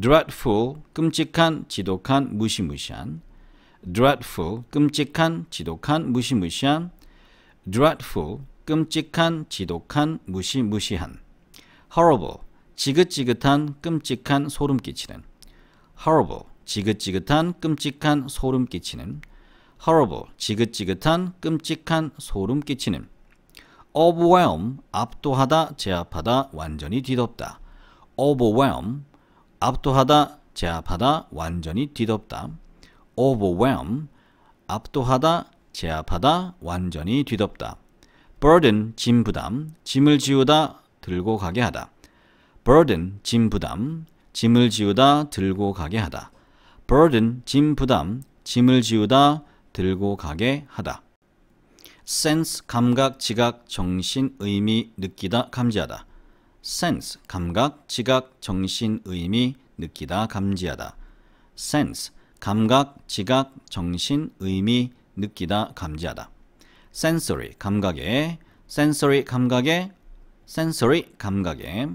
dreadful 끔찍한, 지독한, 무시무시한. dreadful 끔찍한, 지독한, 무시무시한. dreadful 끔찍한, 지독한, 무시무시한. horrible 지긋지긋한, 끔찍한, 소름 끼치는. horrible 지긋지긋한, 끔찍한, 소름 끼치는. horrible 지긋지긋한, 끔찍한, 소름 끼치는. overwhelm 압도하다 제압하다 완전히 뒤덮다 overwhelm 압도하다 제압하다 완전히 뒤덮다 overwhelm 압도하다 제압하다 완전히 뒤덮다 burden 짐 부담 짐을 지우다 들고 가게 하다 burden 짐 부담 짐을 지우다 들고 가게 하다 burden 짐 부담 짐을 지우다 들고 가게 하다 sense 감각, 지각, 정신, 의미, 느끼다, 감지하다. sense 감각, 지각, 정신, 의미, 느끼다, 감지하다. sense 감각, 지각, 정신, 의미, 느끼다, 감지하다. sensory 감각에 sensory 감각에 sensory 감각에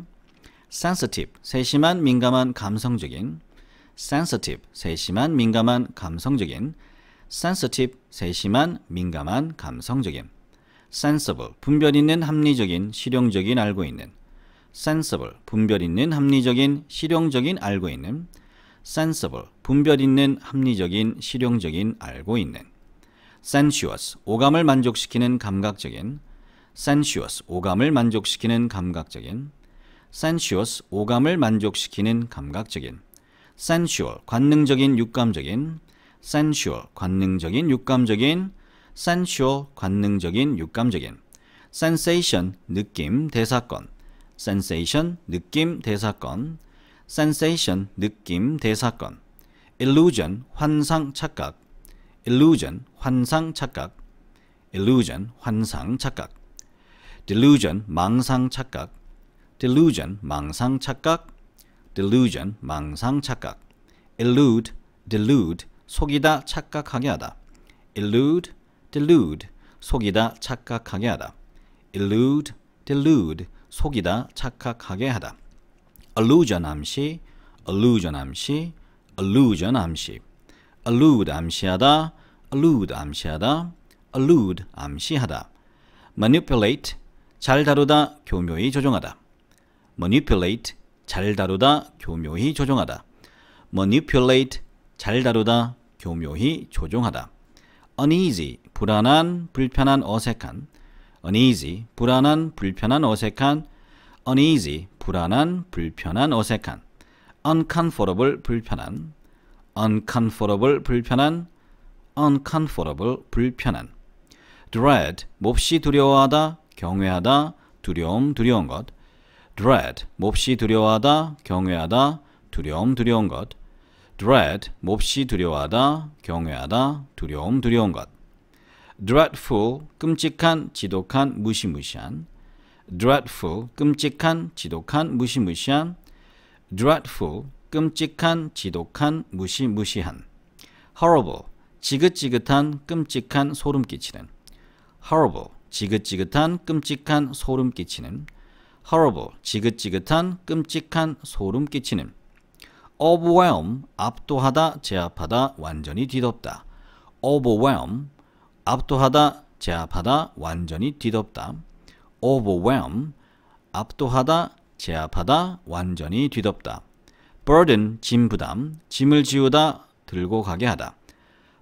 sensitive 세심한 민감한 감성적인 sensitive 세심한 민감한 감성적인 sensitive 세심한, 민감한, 감성적인 sensible 분별 있는, 합리적인, 실용적인, 알고 있는 sensible 분별 있는, 합리적인, 실용적인, 알고 있는 sensible 분별 있는, 합리적인, 실용적인, 알고 있는 sensuous 오감을 만족시키는 감각적인 sensuous 오감을 만족시키는 감각적인 sensuous 오감을 만족시키는 감각적인 sensual 관능적인, 육감적인 sensual 관능적인 육감적인 sensual 관능적인 육감적인 sensation 느낌 대사건 sensation 느낌 대사건 sensation 느낌 대사건 illusion 환상 착각 illusion 환상 착각 illusion 환상 착각 delusion 망상 착각 delusion 망상 착각 delusion 망상 착각 illude delude 속이다 착각하게 하다. elude, delude, 속이다 착각하게 하다. elude, delude, 속이다 착각하게 하다. allusion 암시, allusion 암시, allusion 암시. allude 암시하다, allude 암시하다, allude 암시하다. manipulate, 잘 다루다, 교묘히 조종하다. manipulate, 잘 다루다, 교묘히 조종하다. manipulate, 잘 다루다, 교묘히 조종하다. uneasy, 불안한, 불편한, 어색한. uneasy, 불안한, 불편한, 어색한. uneasy, 불안한, 불편한, 어색한. uncomfortable, 불편한. uncomfortable, 불편한. uncomfortable, 불편한. dread, 몹시 두려워하다, 경외하다, 두려움, 두려운 것. dread, 몹시 두려워하다, 경외하다, 두려움, 두려운 것. dread 몹시 두려워하다, 경외하다, 두려움, 두려운 것. dreadful 끔찍한, 지독한, 무시무시한. dreadful 끔찍한, 지독한, 무시무시한. dreadful 끔찍한, 지독한, 무시무시한. horrible 지긋지긋한, 끔찍한, 소름 끼치는. horrible 지긋지긋한, 끔찍한, 소름 끼치는. horrible 지긋지긋한, 끔찍한, 소름 끼치는. overwhelm 압도하다 제압하다 완전히 뒤덮다 overwhelm 압도하다 제압하다 완전히 뒤덮다 overwhelm 압도하다 제압하다 완전히 뒤덮다 burden 짐 부담 짐을 지우다 들고 가게 하다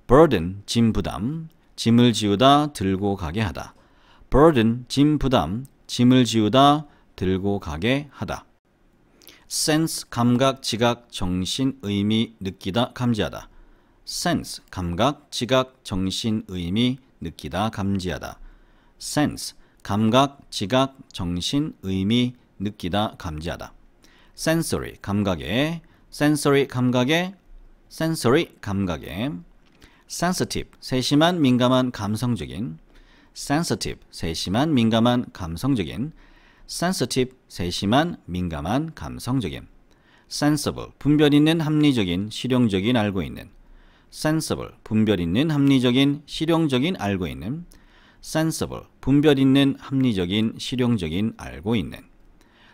burden 짐 부담 짐을 지우다 들고 가게 하다 burden 짐 부담 짐을 지우다 들고 가게 하다 sense 감각, 지각, 정신, 의미, 느끼다, 감지하다. sense 감각, 지각, 정신, 의미, 느끼다, 감지하다. sense 감각, 지각, 정신, 의미, 느끼다, 감지하다. sensory 감각에 sensory 감각에 sensory 감각에 sensitive 세심한 민감한 감성적인 sensitive 세심한 민감한 감성적인 sensitive 세심한, 민감한, 감성적인 sensible 분별 있는, 합리적인, 실용적인, 알고 있는 sensible 분별 있는, 합리적인, 실용적인, 알고 있는 sensible 분별 있는, 합리적인, 실용적인, 알고 있는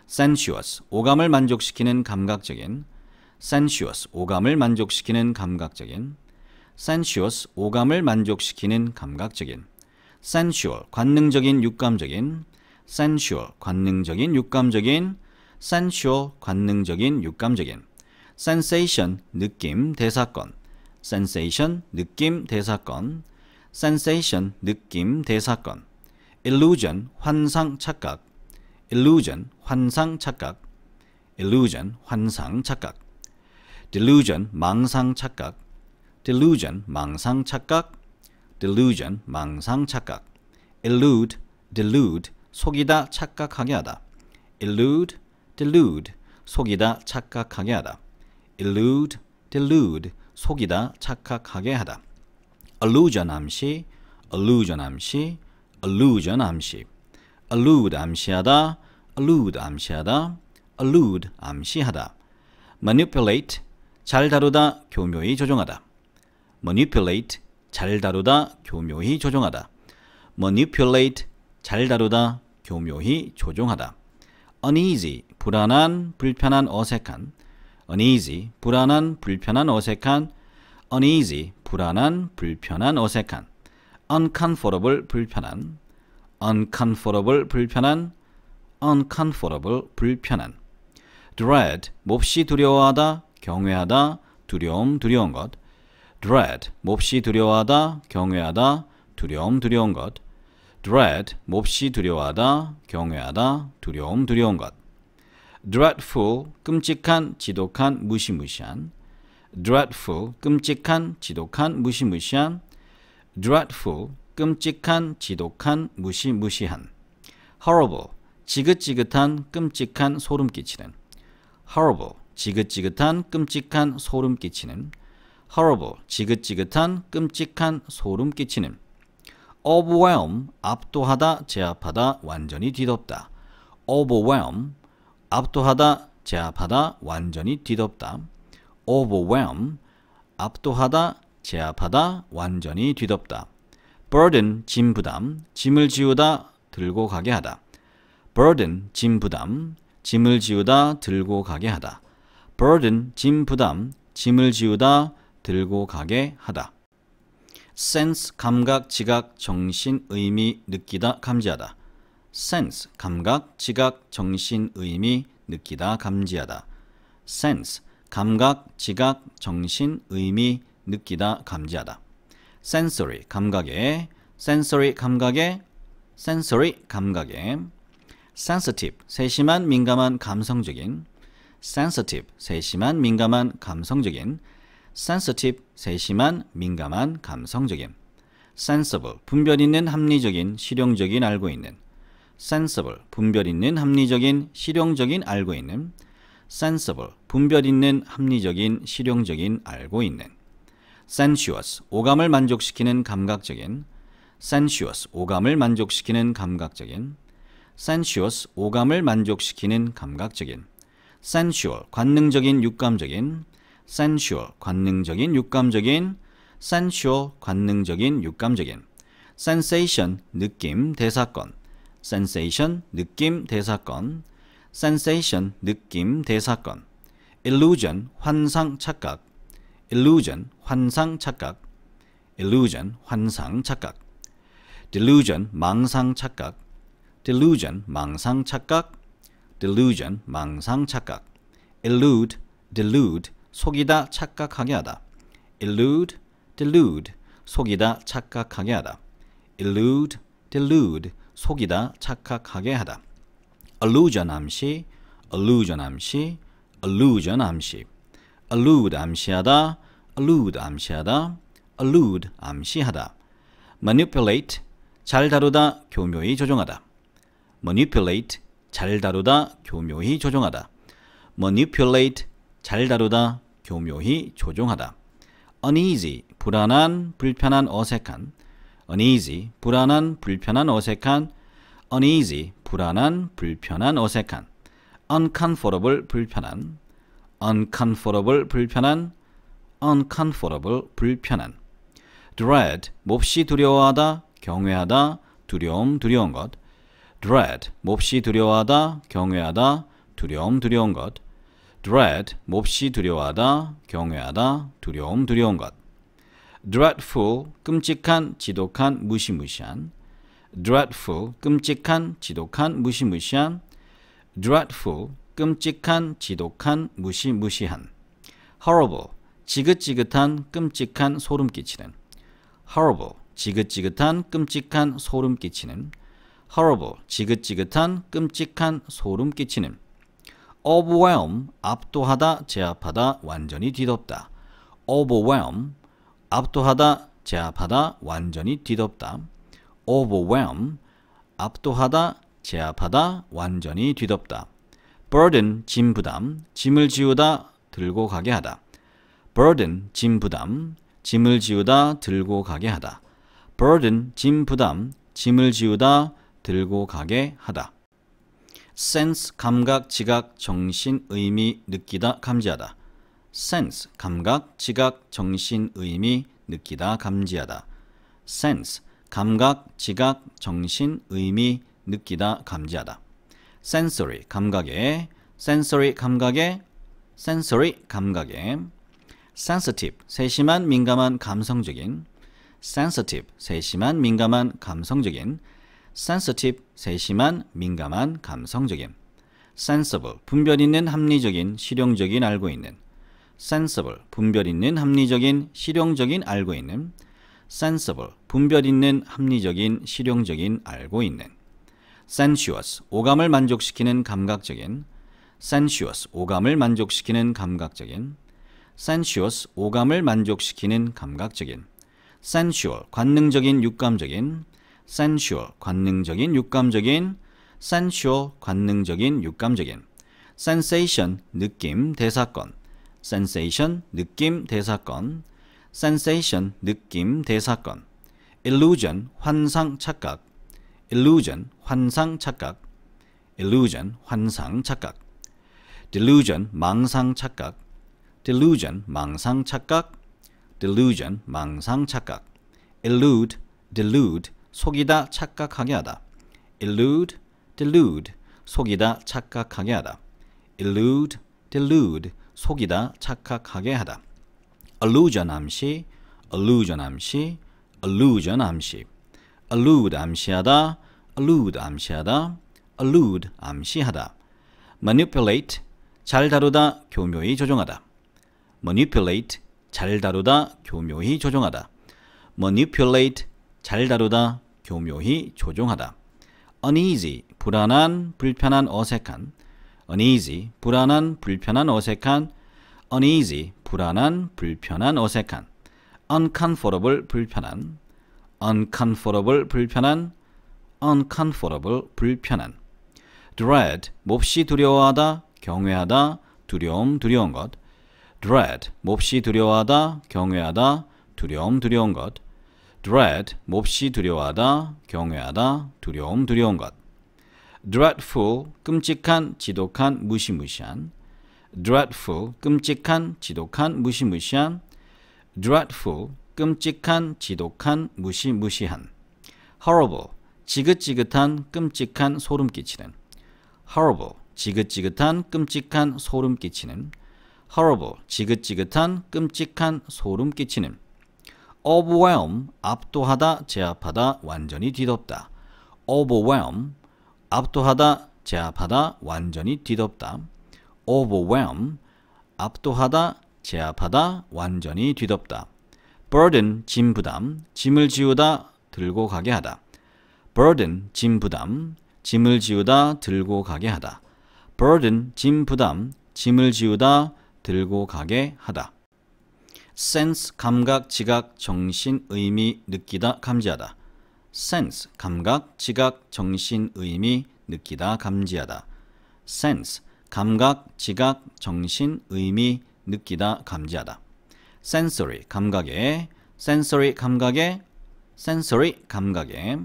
sensuous 오감을 만족시키는 감각적인 sensuous 오감을 만족시키는 감각적인 sensuous 오감을 만족시키는 감각적인 sensual 관능적인 육감적인 sensual 관능적인 육감적인 sensual 관능적인 육감적인 sensation 느낌 대사건 sensation 느낌 대사건 sensation 느낌 대사건 illusion 환상 착각 illusion 환상 착각 illusion 환상 착각 delusion 망상 착각 delusion 망상 착각 delusion 망상 착각 illude delude 속이다 착각하게 하다. elude, delude, 속이다 착각하게 하다. elude, delude, 속이다 착각하게 하다. allusion 암시, allusion 암시, allusion 암시. allude 암시하다, allude 암시하다, allude 암시하다. manipulate, 잘 다루다, 교묘히 조종하다. manipulate, 잘 다루다, 교묘히 조종하다. manipulate, 잘 다루다, 교묘히 조종하다. uneasy, 불안한, 불편한, 어색한. uneasy, 불안한, 불편한, 어색한. uneasy, 불안한, 불편한, 어색한. uncomfortable, 불편한. uncomfortable, 불편한. uncomfortable, 불편한. dread, 몹시 두려워하다, 경외하다, 두려움, 두려운 것. dread, 몹시 두려워하다, 경외하다, 두려움, 두려운 것. dread 몹시 두려워하다, 경외하다, 두려움, 두려운 것. dreadful 끔찍한, 지독한, 무시무시한. dreadful 끔찍한, 지독한, 무시무시한. dreadful 끔찍한, 지독한, 무시무시한. horrible 지긋지긋한, 끔찍한, 소름 끼치는. horrible 지긋지긋한, 끔찍한, 소름 끼치는. horrible 지긋지긋한, 끔찍한, 소름 끼치는. overwhelm 압도하다 제압하다 완전히 뒤덮다 overwhelm 압도하다 제압하다 완전히 뒤덮다 overwhelm 압도하다 제압하다 완전히 뒤덮다 burden 짐 부담 짐을 지우다 들고 가게 하다 burden 짐 부담 짐을 지우다 들고 가게 하다 burden 짐 부담 짐을 지우다 들고 가게 하다 sense 감각, 지각, 정신, 의미, 느끼다, 감지하다. sense 감각, 지각, 정신, 의미, 느끼다, 감지하다. sense 감각, 지각, 정신, 의미, 느끼다, 감지하다. sensory 감각에 sensory 감각에 sensory 감각에 sensitive 세심한 민감한 감성적인 sensitive 세심한 민감한 감성적인 sensitive 세심한, 민감한, 감성적인 sensible 분별 있는, 합리적인, 실용적인, 알고 있는 sensible 분별 있는, 합리적인, 실용적인, 알고 있는 sensible 분별 있는, 합리적인, 실용적인, 알고 있는 sensuous 오감을 만족시키는 감각적인 sensuous 오감을 만족시키는 감각적인 sensuous 오감을 만족시키는 감각적인 sensual 관능적인, 육감적인 sensual 관능적인 육감적인 sensual 관능적인 육감적인 sensation 느낌 대사건 sensation 느낌 대사건 sensation 느낌 대사건 illusion 환상 착각 illusion 환상 착각 illusion 환상 착각 delusion 망상 착각 delusion 망상 착각 delusion 망상 착각 illude delude 속이다 착각하게 하다. elude, delude, 속이다 착각하게 하다. elude, delude, 속이다 착각하게 하다. allusion 암시, allusion 암시, allusion 암시. allude 암시하다, allude 암시하다, allude 암시하다. manipulate, 잘 다루다, 교묘히 조종하다. manipulate, 잘 다루다, 교묘히 조종하다. manipulate, 잘 다루다, 교묘히 조종하다. uneasy, 불안한, 불편한, 어색한. uneasy, 불안한, 불편한, 어색한. uneasy, 불안한, 불편한, 어색한. uncomfortable, 불편한. uncomfortable, 불편한. uncomfortable, 불편한. dread, 몹시 두려워하다, 경외하다, 두려움, 두려운 것. dread, 몹시 두려워하다, 경외하다, 두려움, 두려운 것. dread 몹시 두려워하다, 경외하다, 두려움, 두려운 것. dreadful 끔찍한, 지독한, 무시무시한. dreadful 끔찍한, 지독한, 무시무시한. dreadful 끔찍한, 지독한, 무시무시한. horrible 지긋지긋한, 끔찍한, 소름 끼치는. horrible 지긋지긋한, 끔찍한, 소름 끼치는. horrible 지긋지긋한, 끔찍한, 소름 끼치는. overwhelm 압도하다 제압하다 완전히 뒤덮다 overwhelm 압도하다 제압하다 완전히 뒤덮다 overwhelm 압도하다 제압하다 완전히 뒤덮다 burden 짐 부담 짐을 지우다 들고 가게 하다 burden 짐 부담 짐을 지우다 들고 가게 하다 burden 짐 부담 짐을 지우다 들고 가게 하다 sense 감각, 지각, 정신, 의미, 느끼다, 감지하다. sense 감각, 지각, 정신, 의미, 느끼다, 감지하다. sense 감각, 지각, 정신, 의미, 느끼다, 감지하다. sensory 감각에 sensory 감각에 sensory 감각에 sensitive 세심한 민감한 감성적인 sensitive 세심한 민감한 감성적인 sensitive 세심한, 민감한, 감성적인 sensible 분별 있는, 합리적인, 실용적인, 알고 있는 sensible 분별 있는, 합리적인, 실용적인, 알고 있는 sensible 분별 있는, 합리적인, 실용적인, 알고 있는 sensuous 오감을 만족시키는 감각적인 sensuous 오감을 만족시키는 감각적인 sensuous 오감을 만족시키는 감각적인 sensual 관능적인, 육감적인 sensual 관능적인 육감적인 sensual 관능적인 육감적인 sensation 느낌 대사건 sensation 느낌 대사건 sensation 느낌 대사건 illusion 환상 착각 illusion 환상 착각 illusion 환상 착각 delusion 망상 착각 delusion 망상 착각 delusion 망상 착각 illude delude 속이다 착각하게 하다. elude, delude, 속이다 착각하게 하다. elude, delude, 속이다 착각하게 하다. allusion 암시, allusion 암시, allusion 암시. allude 암시하다, allude 암시하다, allude 암시하다. manipulate, 잘 다루다, 교묘히 조종하다. manipulate, 잘 다루다, 교묘히 조종하다. manipulate, 잘 다루다, 교묘히 조종하다. uneasy, 불안한, 불편한, 어색한. uneasy, 불안한, 불편한, 어색한. uneasy, 불안한, 불편한, 어색한. uncomfortable, 불편한. uncomfortable, 불편한. uncomfortable, 불편한. dread, 몹시 두려워하다, 경외하다, 두려움, 두려운 것. dread, 몹시 두려워하다, 경외하다, 두려움, 두려운 것. dread 몹시 두려워하다, 경외하다, 두려움, 두려운 것. dreadful 끔찍한, 지독한, 무시무시한. dreadful 끔찍한, 지독한, 무시무시한. dreadful 끔찍한, 지독한, 무시무시한. horrible 지긋지긋한, 끔찍한, 소름 끼치는. horrible 지긋지긋한, 끔찍한, 소름 끼치는. horrible 지긋지긋한, 끔찍한, 소름 끼치는. overwhelm 압도하다 제압하다 완전히 뒤덮다 overwhelm 압도하다 제압하다 완전히 뒤덮다 overwhelm 압도하다 제압하다 완전히 뒤덮다 burden 짐 부담 짐을 지우다 들고 가게 하다 burden 짐 부담 짐을 지우다 들고 가게 하다 burden 짐 부담 짐을 지우다 들고 가게 하다 sense 감각, 지각, 정신, 의미, 느끼다, 감지하다. sense 감각, 지각, 정신, 의미, 느끼다, 감지하다. sense 감각, 지각, 정신, 의미, 느끼다, 감지하다. sensory 감각에 sensory 감각에 sensory 감각에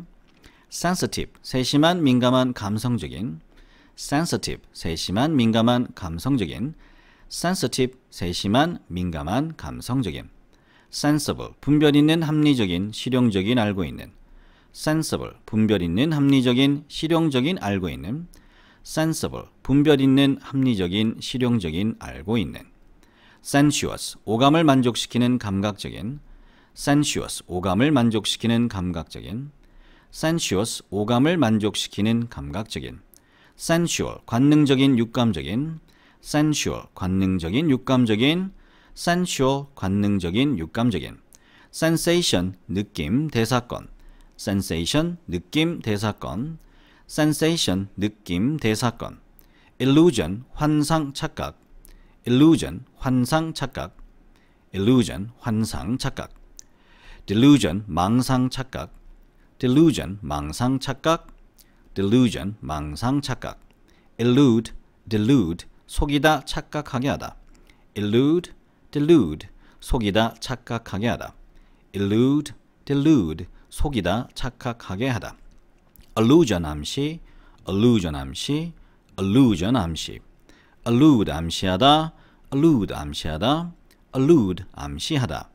sensitive 세심한 민감한 감성적인 sensitive 세심한 민감한 감성적인 sensitive 세심한, 민감한, 감성적인 sensible 분별 있는, 합리적인, 실용적인, 알고 있는 sensible 분별 있는, 합리적인, 실용적인, 알고 있는 sensible 분별 있는, 합리적인, 실용적인, 알고 있는 sensuous 오감을 만족시키는 감각적인 sensuous 오감을 만족시키는 감각적인 sensuous 오감을 만족시키는 감각적인 sensual 관능적인, 육감적인 sensual 관능적인 육감적인 sensual 관능적인 육감적인 sensation 느낌 대사건 sensation 느낌 대사건 sensation 느낌 대사건 illusion 환상 착각 illusion 환상 착각 illusion 환상 착각 delusion 망상 착각 delusion 망상 착각 delusion 망상 착각 illude delude 속이다 착각하게 하다. elude, delude, 속이다 착각하게 하다. elude, delude, 속이다 착각하게 하다. allusion 암시, allusion 암시, allusion 암시. allude 암시하다, allude 암시하다, allude 암시하다.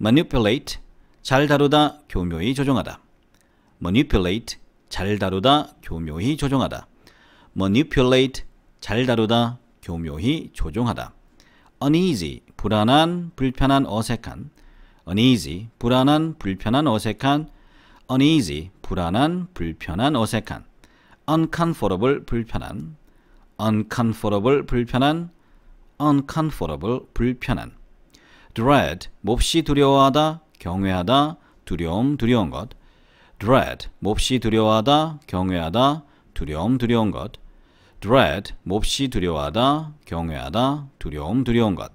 manipulate, 잘 다루다, 교묘히 조종하다. manipulate, 잘 다루다, 교묘히 조종하다. manipulate, 잘 다루다, 교묘히 조종하다. uneasy, 불안한, 불편한, 어색한. uneasy, 불안한, 불편한, 어색한. uneasy, 불안한, 불편한, 어색한. uncomfortable, 불편한. uncomfortable, 불편한. uncomfortable, 불편한. dread, 몹시 두려워하다, 경외하다, 두려움, 두려운 것. dread, 몹시 두려워하다, 경외하다, 두려움, 두려운 것. dread 몹시 두려워하다, 경외하다, 두려움, 두려운 것.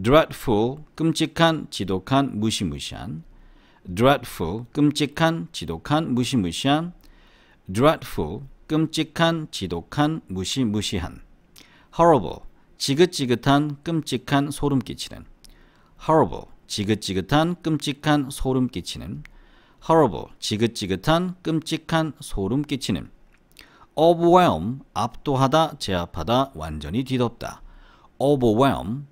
dreadful 끔찍한, 지독한, 무시무시한. dreadful 끔찍한, 지독한, 무시무시한. dreadful 끔찍한, 지독한, 무시무시한. horrible 지긋지긋한, 끔찍한, 소름 끼치는. horrible 지긋지긋한, 끔찍한, 소름 끼치는. horrible 지긋지긋한, 끔찍한, 소름 끼치는. overwhelm 압도하다 제압하다 완전히 뒤덮다 overwhelm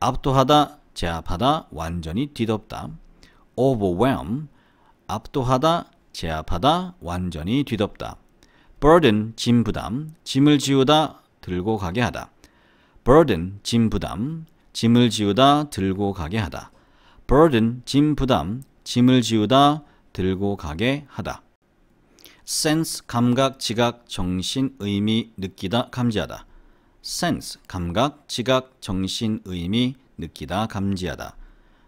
압도하다 제압하다 완전히 뒤덮다 overwhelm 압도하다 제압하다 완전히 뒤덮다 burden 짐 부담 짐을 지우다 들고 가게 하다 burden 짐 부담 짐을 지우다 들고 가게 하다 burden 짐 부담 짐을 지우다 들고 가게 하다 sense 감각, 지각, 정신, 의미, 느끼다, 감지하다. sense 감각, 지각, 정신, 의미, 느끼다, 감지하다.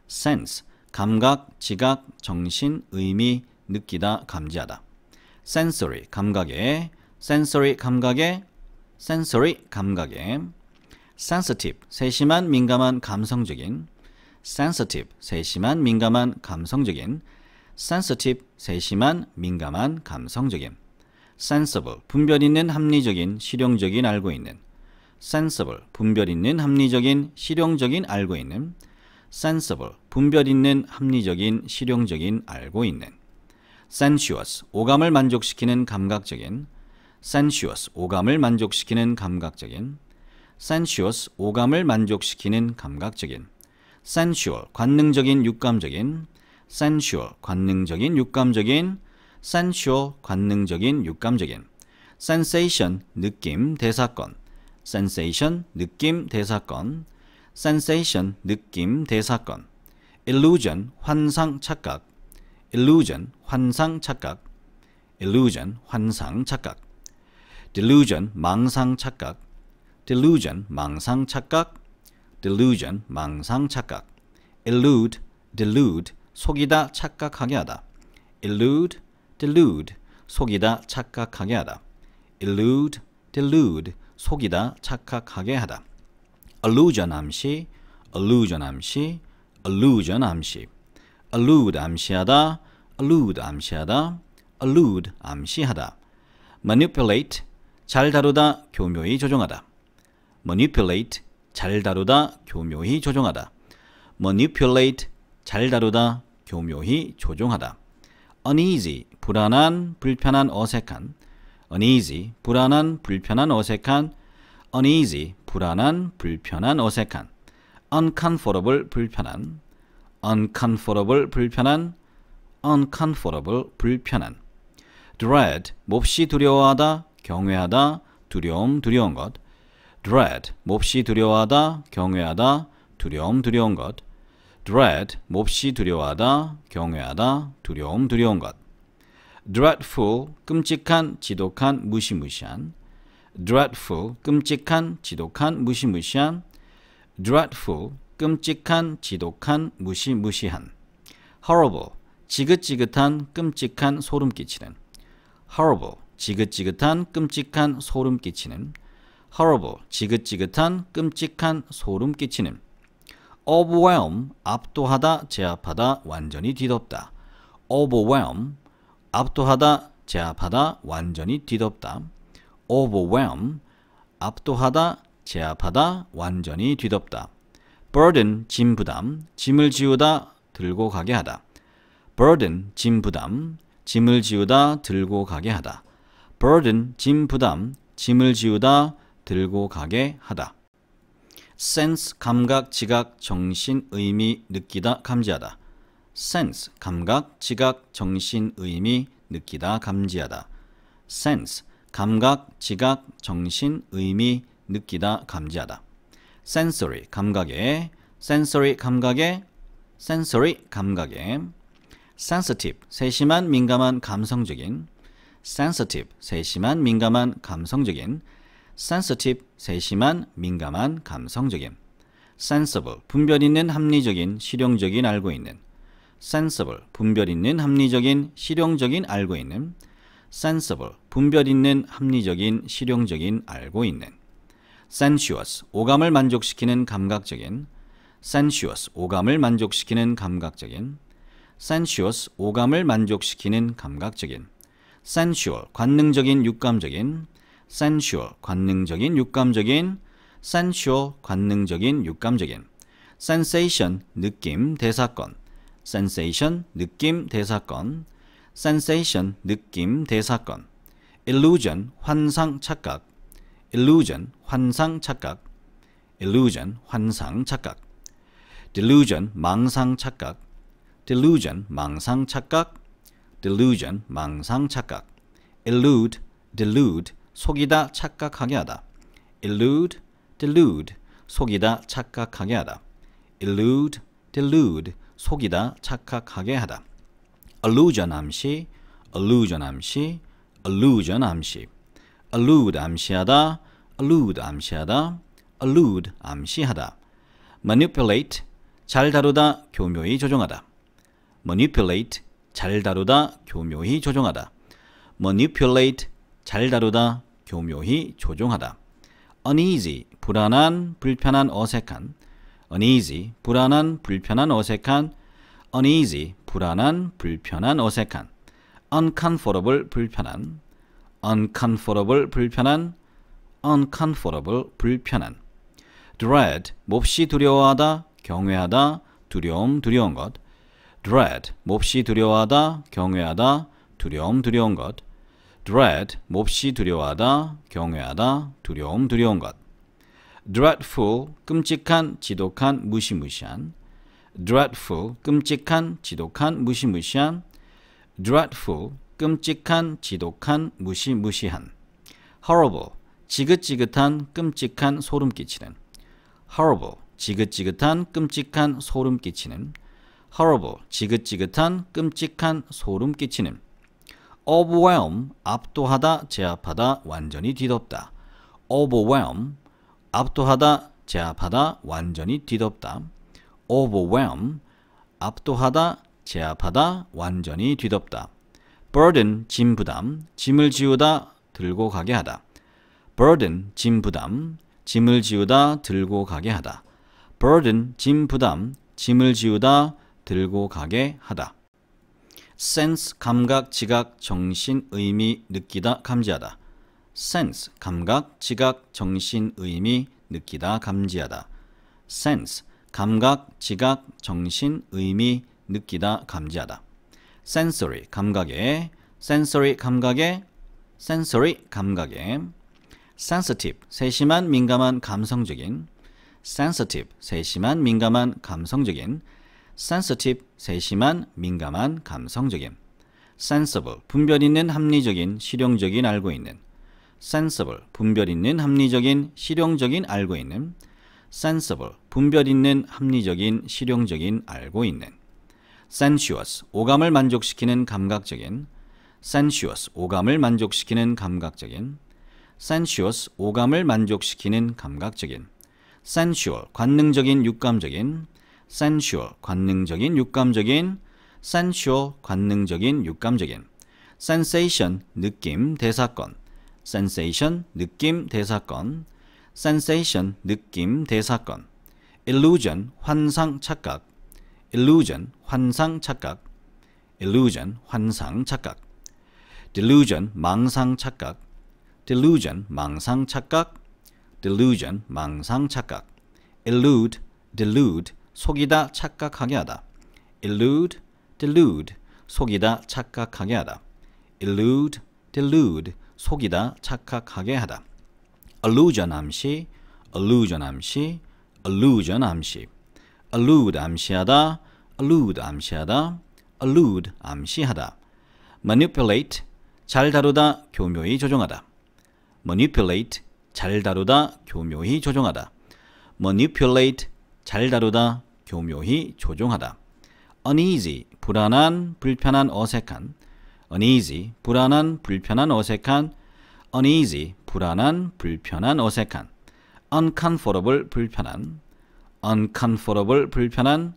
sense 감각, 지각, 정신, 의미, 느끼다, 감지하다. sensory 감각에 sensory 감각에 sensory 감각에 sensitive 세심한 민감한 감성적인 sensitive 세심한 민감한 감성적인 sensitive 세심한, 민감한, 감성적인 sensible 분별 있는, 합리적인, 실용적인, 알고 있는 sensible 분별 있는, 합리적인, 실용적인, 알고 있는 sensible 분별 있는, 합리적인, 실용적인, 알고 있는 sensuous 오감을 만족시키는 감각적인 sensuous 오감을 만족시키는 감각적인 sensuous 오감을 만족시키는 감각적인 sensual 관능적인 육감적인 sensual 관능적인 육감적인 sensual 관능적인 육감적인 sensation 느낌 대사건 sensation 느낌 대사건 sensation 느낌 대사건 illusion 환상 착각 illusion 환상 착각 illusion 환상 착각 delusion 망상 착각 delusion 망상 착각 delusion 망상 착각 illude delude 속이다 착각하게 하다. elude, delude, 속이다 착각하게 하다. elude, delude, 속이다 착각하게 하다. allusion 암시, allusion 암시, allusion 암시. allude 암시하다, allude 암시하다, allude 암시하다. manipulate, 잘 다루다, 교묘히 조종하다. manipulate, 잘 다루다, 교묘히 조종하다. manipulate, 잘 다루다, 교묘히 조종하다. uneasy, 불안한, 불편한, 어색한. uneasy, 불안한, 불편한, 어색한. uneasy, 불안한, 불편한, 어색한. uncomfortable, 불편한. uncomfortable, 불편한. uncomfortable, 불편한. dread, 몹시 두려워하다, 경외하다, 두려움, 두려운 것. dread, 몹시 두려워하다, 경외하다, 두려움, 두려운 것. dread 몹시 두려워하다, 경외하다, 두려움, 두려운 것. dreadful 끔찍한, 지독한, 무시무시한. dreadful 끔찍한, 지독한, 무시무시한. dreadful 끔찍한, 지독한, 무시무시한. horrible 지긋지긋한, 끔찍한, 소름 끼치는. horrible 지긋지긋한, 끔찍한, 소름 끼치는. horrible 지긋지긋한, 끔찍한, 소름 끼치는. overwhelm 압도하다 제압하다 완전히 뒤덮다 overwhelm 압도하다 제압하다 완전히 뒤덮다 overwhelm 압도하다 제압하다 완전히 뒤덮다 burden 짐 부담 짐을 지우다 들고 가게 하다 burden 짐 부담 짐을 지우다 들고 가게 하다 burden 짐 부담 짐을 지우다 들고 가게 하다 sense 감각, 지각, 정신, 의미, 느끼다, 감지하다. sense 감각, 지각, 정신, 의미, 느끼다, 감지하다. sense 감각, 지각, 정신, 의미, 느끼다, 감지하다. sensory 감각에 sensory 감각에 sensory 감각에 sensitive 세심한 민감한 감성적인 sensitive 세심한 민감한 감성적인 sensitive 세심한, 민감한, 감성적인 sensible 분별 있는, 합리적인, 실용적인, 알고 있는 sensible 분별 있는, 합리적인, 실용적인, 알고 있는 sensible 분별 있는, 합리적인, 실용적인, 알고 있는 sensuous 오감을 만족시키는 감각적인 sensuous 오감을 만족시키는 감각적인 sensuous 오감을 만족시키는 감각적인 sensual 관능적인, 육감적인 sensual 관능적인 육감적인 sensual 관능적인 육감적인 sensation 느낌 대사건 sensation 느낌 대사건 sensation 느낌 대사건 illusion 환상 착각 illusion 환상 착각 illusion 환상 착각 delusion 망상 착각 delusion 망상 착각 delusion 망상 착각 illude delude 속이다 착각하게 하다. elude, delude, 속이다 착각하게 하다. elude, delude, 속이다 착각하게 하다. allusion 암시, allusion 암시, allusion 암시. allude 암시하다, allude 암시하다, allude 암시하다. manipulate, 잘 다루다, 교묘히 조종하다. manipulate, 잘 다루다, 교묘히 조종하다. manipulate, 잘 다루다, 교묘히 조종하다. uneasy, 불안한, 불편한, 어색한. uneasy, 불안한, 불편한, 어색한. uneasy, 불안한, 불편한, 어색한. uncomfortable, 불편한. uncomfortable, 불편한. uncomfortable, 불편한. dread, 몹시 두려워하다, 경외하다, 두려움, 두려운 것. dread, 몹시 두려워하다, 경외하다, 두려움, 두려운 것. dread 몹시 두려워하다, 경외하다, 두려움, 두려운 것. dreadful 끔찍한, 지독한, 무시무시한. dreadful 끔찍한, 지독한, 무시무시한. dreadful 끔찍한, 지독한, 무시무시한. horrible 지긋지긋한, 끔찍한, 소름 끼치는. horrible 지긋지긋한, 끔찍한, 소름 끼치는. horrible 지긋지긋한, 끔찍한, 소름 끼치는. overwhelm 압도하다 제압하다 완전히 뒤덮다 overwhelm 압도하다 제압하다 완전히 뒤덮다 overwhelm 압도하다 제압하다 완전히 뒤덮다 burden 짐 부담 짐을 지우다 들고 가게 하다 burden 짐 부담 짐을 지우다 들고 가게 하다 burden 짐 부담 짐을 지우다 들고 가게 하다 sense 감각, 지각, 정신, 의미, 느끼다, 감지하다. sense 감각, 지각, 정신, 의미, 느끼다, 감지하다. sense 감각, 지각, 정신, 의미, 느끼다, 감지하다. sensory 감각에 sensory 감각에 sensory 감각에 sensitive 세심한 민감한 감성적인 sensitive 세심한 민감한 감성적인 sensitive 세심한, 민감한, 감성적인 sensible 분별 있는, 합리적인, 실용적인, 알고 있는 sensible 분별 있는, 합리적인, 실용적인, 알고 있는 sensible 분별 있는, 합리적인, 실용적인, 알고 있는 sensuous 오감을 만족시키는 감각적인 sensuous 오감을 만족시키는 감각적인 sensuous 오감을 만족시키는 감각적인 sensual 관능적인, 육감적인 sensual 관능적인 육감적인 sensual 관능적인 육감적인 sensation 느낌 대사건 sensation 느낌 대사건 sensation 느낌 대사건 illusion 환상 착각 illusion 환상 착각 illusion 환상 착각 delusion 망상 착각 delusion 망상 착각 delusion 망상 착각 illude delude 속이다 착각하게 하다. elude, delude, 속이다 착각하게 하다. elude, delude, 속이다 착각하게 하다. allusion 암시, allusion 암시, allusion 암시. allude 암시하다, allude 암시하다, allude 암시하다. manipulate, 잘 다루다, 교묘히 조종하다. manipulate, 잘 다루다, 교묘히 조종하다. manipulate, 잘 다루다, 교묘히 조종하다. uneasy, 불안한, 불편한, 어색한. uneasy, 불안한, 불편한, 어색한. uneasy, 불안한, 불편한, 어색한. uncomfortable, 불편한. uncomfortable, 불편한.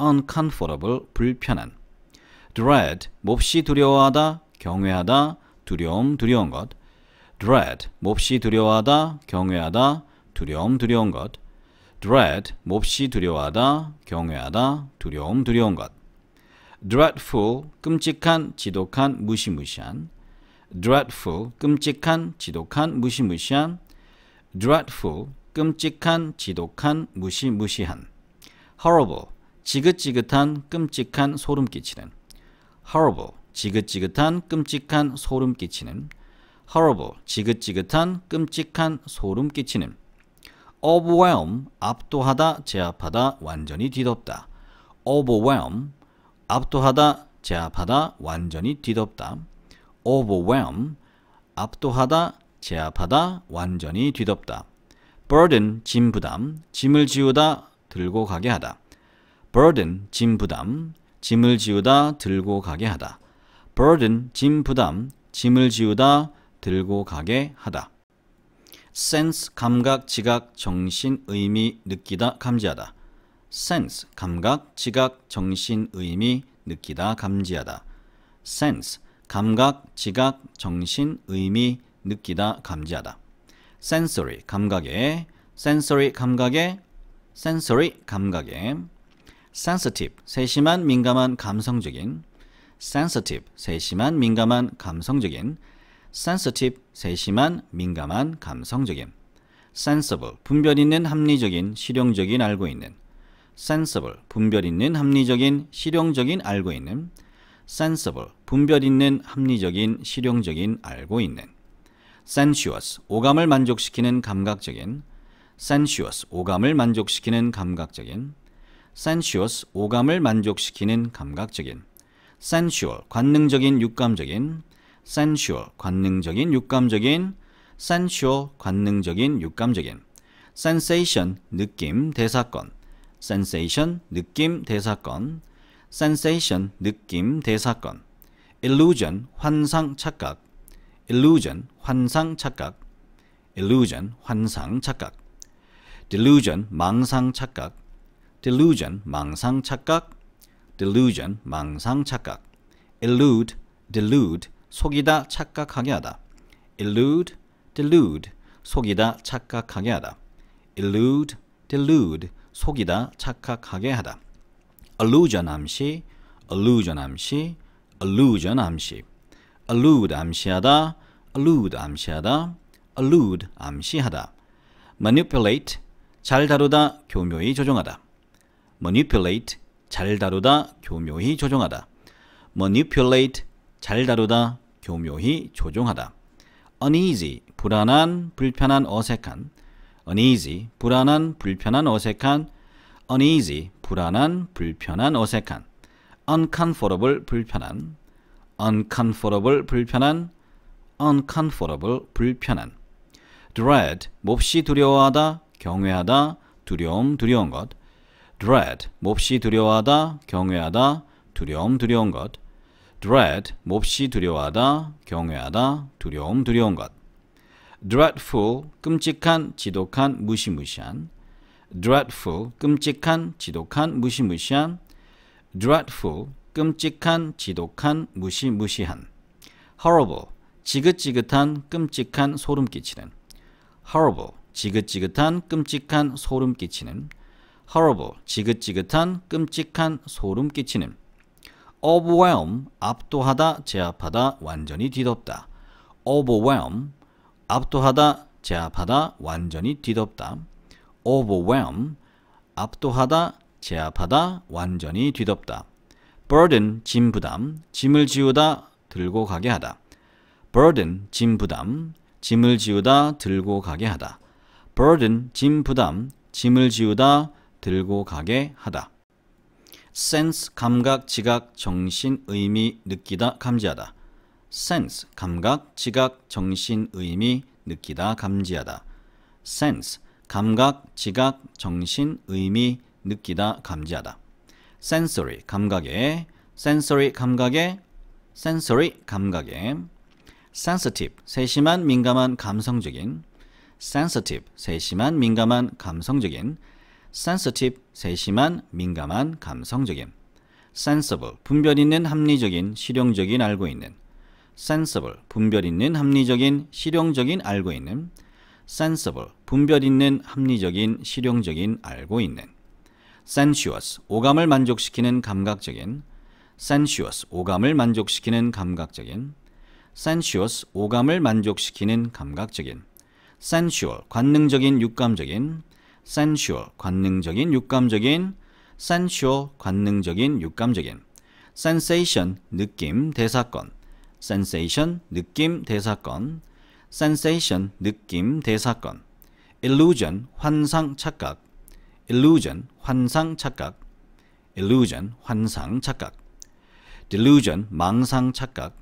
uncomfortable, 불편한. dread, 몹시 두려워하다, 경외하다, 두려움, 두려운 것. dread, 몹시 두려워하다, 경외하다, 두려움, 두려운 것. dread 몹시 두려워하다, 경외하다, 두려움, 두려운 것. dreadful 끔찍한, 지독한, 무시무시한. dreadful 끔찍한, 지독한, 무시무시한. dreadful 끔찍한, 지독한, 무시무시한. horrible 지긋지긋한, 끔찍한, 소름 끼치는. horrible 지긋지긋한, 끔찍한, 소름 끼치는. horrible 지긋지긋한, 끔찍한, 소름 끼치는. overwhelm 압도하다 제압하다 완전히 뒤덮다 overwhelm 압도하다 제압하다 완전히 뒤덮다 overwhelm 압도하다 제압하다 완전히 뒤덮다 burden 짐 부담 짐을 지우다 들고 가게 하다 burden 짐 부담 짐을 지우다 들고 가게 하다 burden 짐 부담 짐을 지우다 들고 가게 하다 sense 감각, 지각, 정신, 의미, 느끼다, 감지하다. sense 감각, 지각, 정신, 의미, 느끼다, 감지하다. sense 감각, 지각, 정신, 의미, 느끼다, 감지하다. sensory 감각에 sensory 감각에 sensory 감각에 sensitive 세심한 민감한 감성적인 sensitive 세심한 민감한 감성적인 sensitive 세심한, 민감한, 감성적인 sensible 분별 있는, 합리적인, 실용적인, 알고 있는 sensible 분별 있는, 합리적인, 실용적인, 알고 있는 sensible 분별 있는, 합리적인, 실용적인, 알고 있는 sensuous 오감을 만족시키는 감각적인 sensuous 오감을 만족시키는 감각적인 sensuous 오감을 만족시키는 감각적인 sensual 관능적인, 육감적인 sensual 관능적인 육감적인 sensual 관능적인 육감적인 sensation 느낌 대사건 sensation 느낌 대사건 sensation 느낌 대사건 illusion 환상 착각 illusion 환상 착각 illusion 환상 착각 delusion 망상 착각 delusion 망상 착각 delusion 망상 착각 illude delude 속이다 착각하게 하다. elude, delude, 속이다 착각하게 하다. elude, delude, 속이다 착각하게 하다. allusion 암시, allusion 암시, allusion 암시. allude 암시하다, allude 암시하다, allude 암시하다. manipulate, 잘 다루다, 교묘히 조종하다. manipulate, 잘 다루다, 교묘히 조종하다. manipulate, 잘 다루다, 교묘히 조종하다. uneasy, 불안한, 불편한, 어색한. uneasy, 불안한, 불편한, 어색한. uneasy, 불안한, 불편한, 어색한. uncomfortable, 불편한. uncomfortable, 불편한. uncomfortable, 불편한. dread, 몹시 두려워하다, 경외하다, 두려움, 두려운 것. dread, 몹시 두려워하다, 경외하다, 두려움, 두려운 것. dread 몹시 두려워하다, 경외하다, 두려움, 두려운 것. dreadful 끔찍한, 지독한, 무시무시한. dreadful 끔찍한, 지독한, 무시무시한. dreadful 끔찍한, 지독한, 무시무시한. horrible 지긋지긋한, 끔찍한, 소름 끼치는. horrible 지긋지긋한, 끔찍한, 소름 끼치는. horrible 지긋지긋한, 끔찍한, 소름 끼치는. overwhelm 압도하다 제압하다 완전히 뒤덮다 overwhelm 압도하다 제압하다 완전히 뒤덮다 overwhelm 압도하다 제압하다 완전히 뒤덮다 burden 짐 부담 짐을 지우다 들고 가게 하다 burden 짐 부담 짐을 지우다 들고 가게 하다 burden 짐 부담 짐을 지우다 들고 가게 하다 sense 감각, 지각, 정신, 의미, 느끼다, 감지하다. sense 감각, 지각, 정신, 의미, 느끼다, 감지하다. sense 감각, 지각, 정신, 의미, 느끼다, 감지하다. sensory 감각에 sensory 감각에 sensory 감각에 sensitive 세심한 민감한 감성적인 sensitive 세심한 민감한 감성적인 sensitive 세심한, 민감한, 감성적인 sensible 분별 있는, 합리적인, 실용적인, 알고 있는 sensible 분별 있는, 합리적인, 실용적인, 알고 있는 sensible 분별 있는, 합리적인, 실용적인, 알고 있는 sensuous 오감을 만족시키는 감각적인 sensuous 오감을 만족시키는 감각적인 sensuous 오감을 만족시키는 감각적인 sensual 관능적인 육감적인 sensual 관능적인 육감적인 sensual 관능적인 육감적인 sensation 느낌 대사건 sensation 느낌 대사건 sensation 느낌 대사건 illusion 환상 착각 illusion 환상 착각 illusion 환상 착각 delusion 망상 착각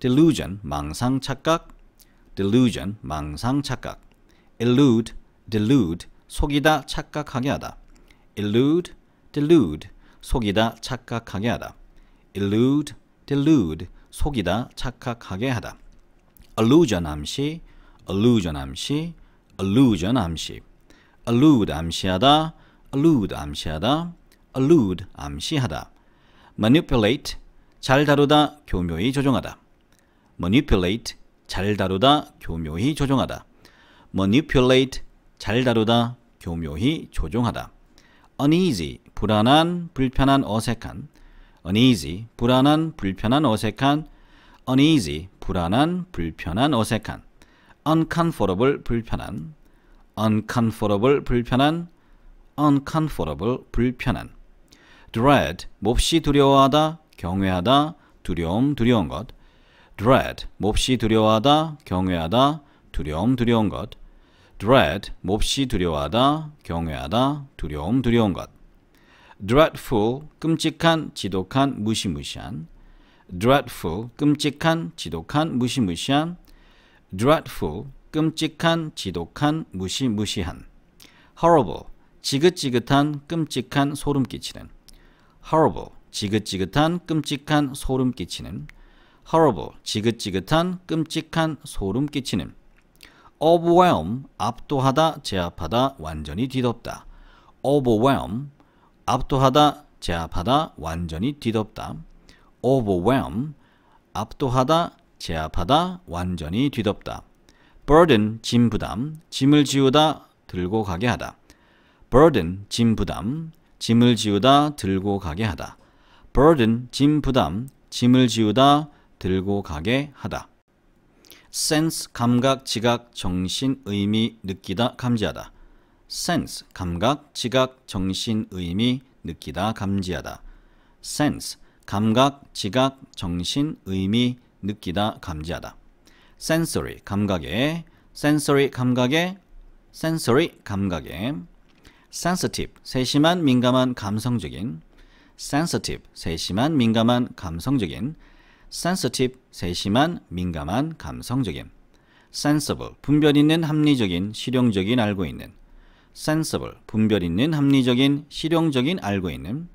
delusion 망상 착각 delusion 망상 착각 illude delude 속이다 착각하게 하다. elude, delude, 속이다 착각하게 하다. elude, delude, 속이다 착각하게 하다. allusion 암시, allusion 암시, allusion 암시. allude 암시하다, allude 암시하다, allude 암시하다. manipulate, 잘 다루다, 교묘히 조종하다. manipulate, 잘 다루다, 교묘히 조종하다. manipulate, 잘 다루다, 교묘히 조종하다. uneasy, 불안한, 불편한, 어색한. uneasy, 불안한, 불편한, 어색한. uneasy, 불안한, 불편한, 어색한. uncomfortable, 불편한. uncomfortable, 불편한. uncomfortable, 불편한. dread, 몹시 두려워하다, 경외하다, 두려움, 두려운 것. dread, 몹시 두려워하다, 경외하다, 두려움, 두려운 것. dread 몹시 두려워하다, 경외하다, 두려움, 두려운 것. dreadful 끔찍한, 지독한, 무시무시한. dreadful 끔찍한, 지독한, 무시무시한. dreadful 끔찍한, 지독한, 무시무시한. horrible 지긋지긋한, 끔찍한, 소름 끼치는. horrible 지긋지긋한, 끔찍한, 소름 끼치는. horrible 지긋지긋한, 끔찍한, 소름 끼치는. overwhelm 압도하다 제압하다 완전히 뒤덮다 overwhelm 압도하다 제압하다 완전히 뒤덮다 overwhelm 압도하다 제압하다 완전히 뒤덮다 burden 짐 부담 짐을 지우다 들고 가게 하다 burden 짐 부담 짐을 지우다 들고 가게 하다 burden 짐 부담 짐을 지우다 들고 가게 하다 sense 감각, 지각, 정신, 의미, 느끼다, 감지하다. sense 감각, 지각, 정신, 의미, 느끼다, 감지하다. sense 감각, 지각, 정신, 의미, 느끼다, 감지하다. sensory 감각에 sensory 감각에 sensory 감각에 sensitive 세심한 민감한 감성적인 sensitive 세심한 민감한 감성적인 sensitive 세심한, 민감한, 감성적인 sensible 분별 있는, 합리적인, 실용적인, 알고 있는 sensible 분별 있는, 합리적인, 실용적인, 알고 있는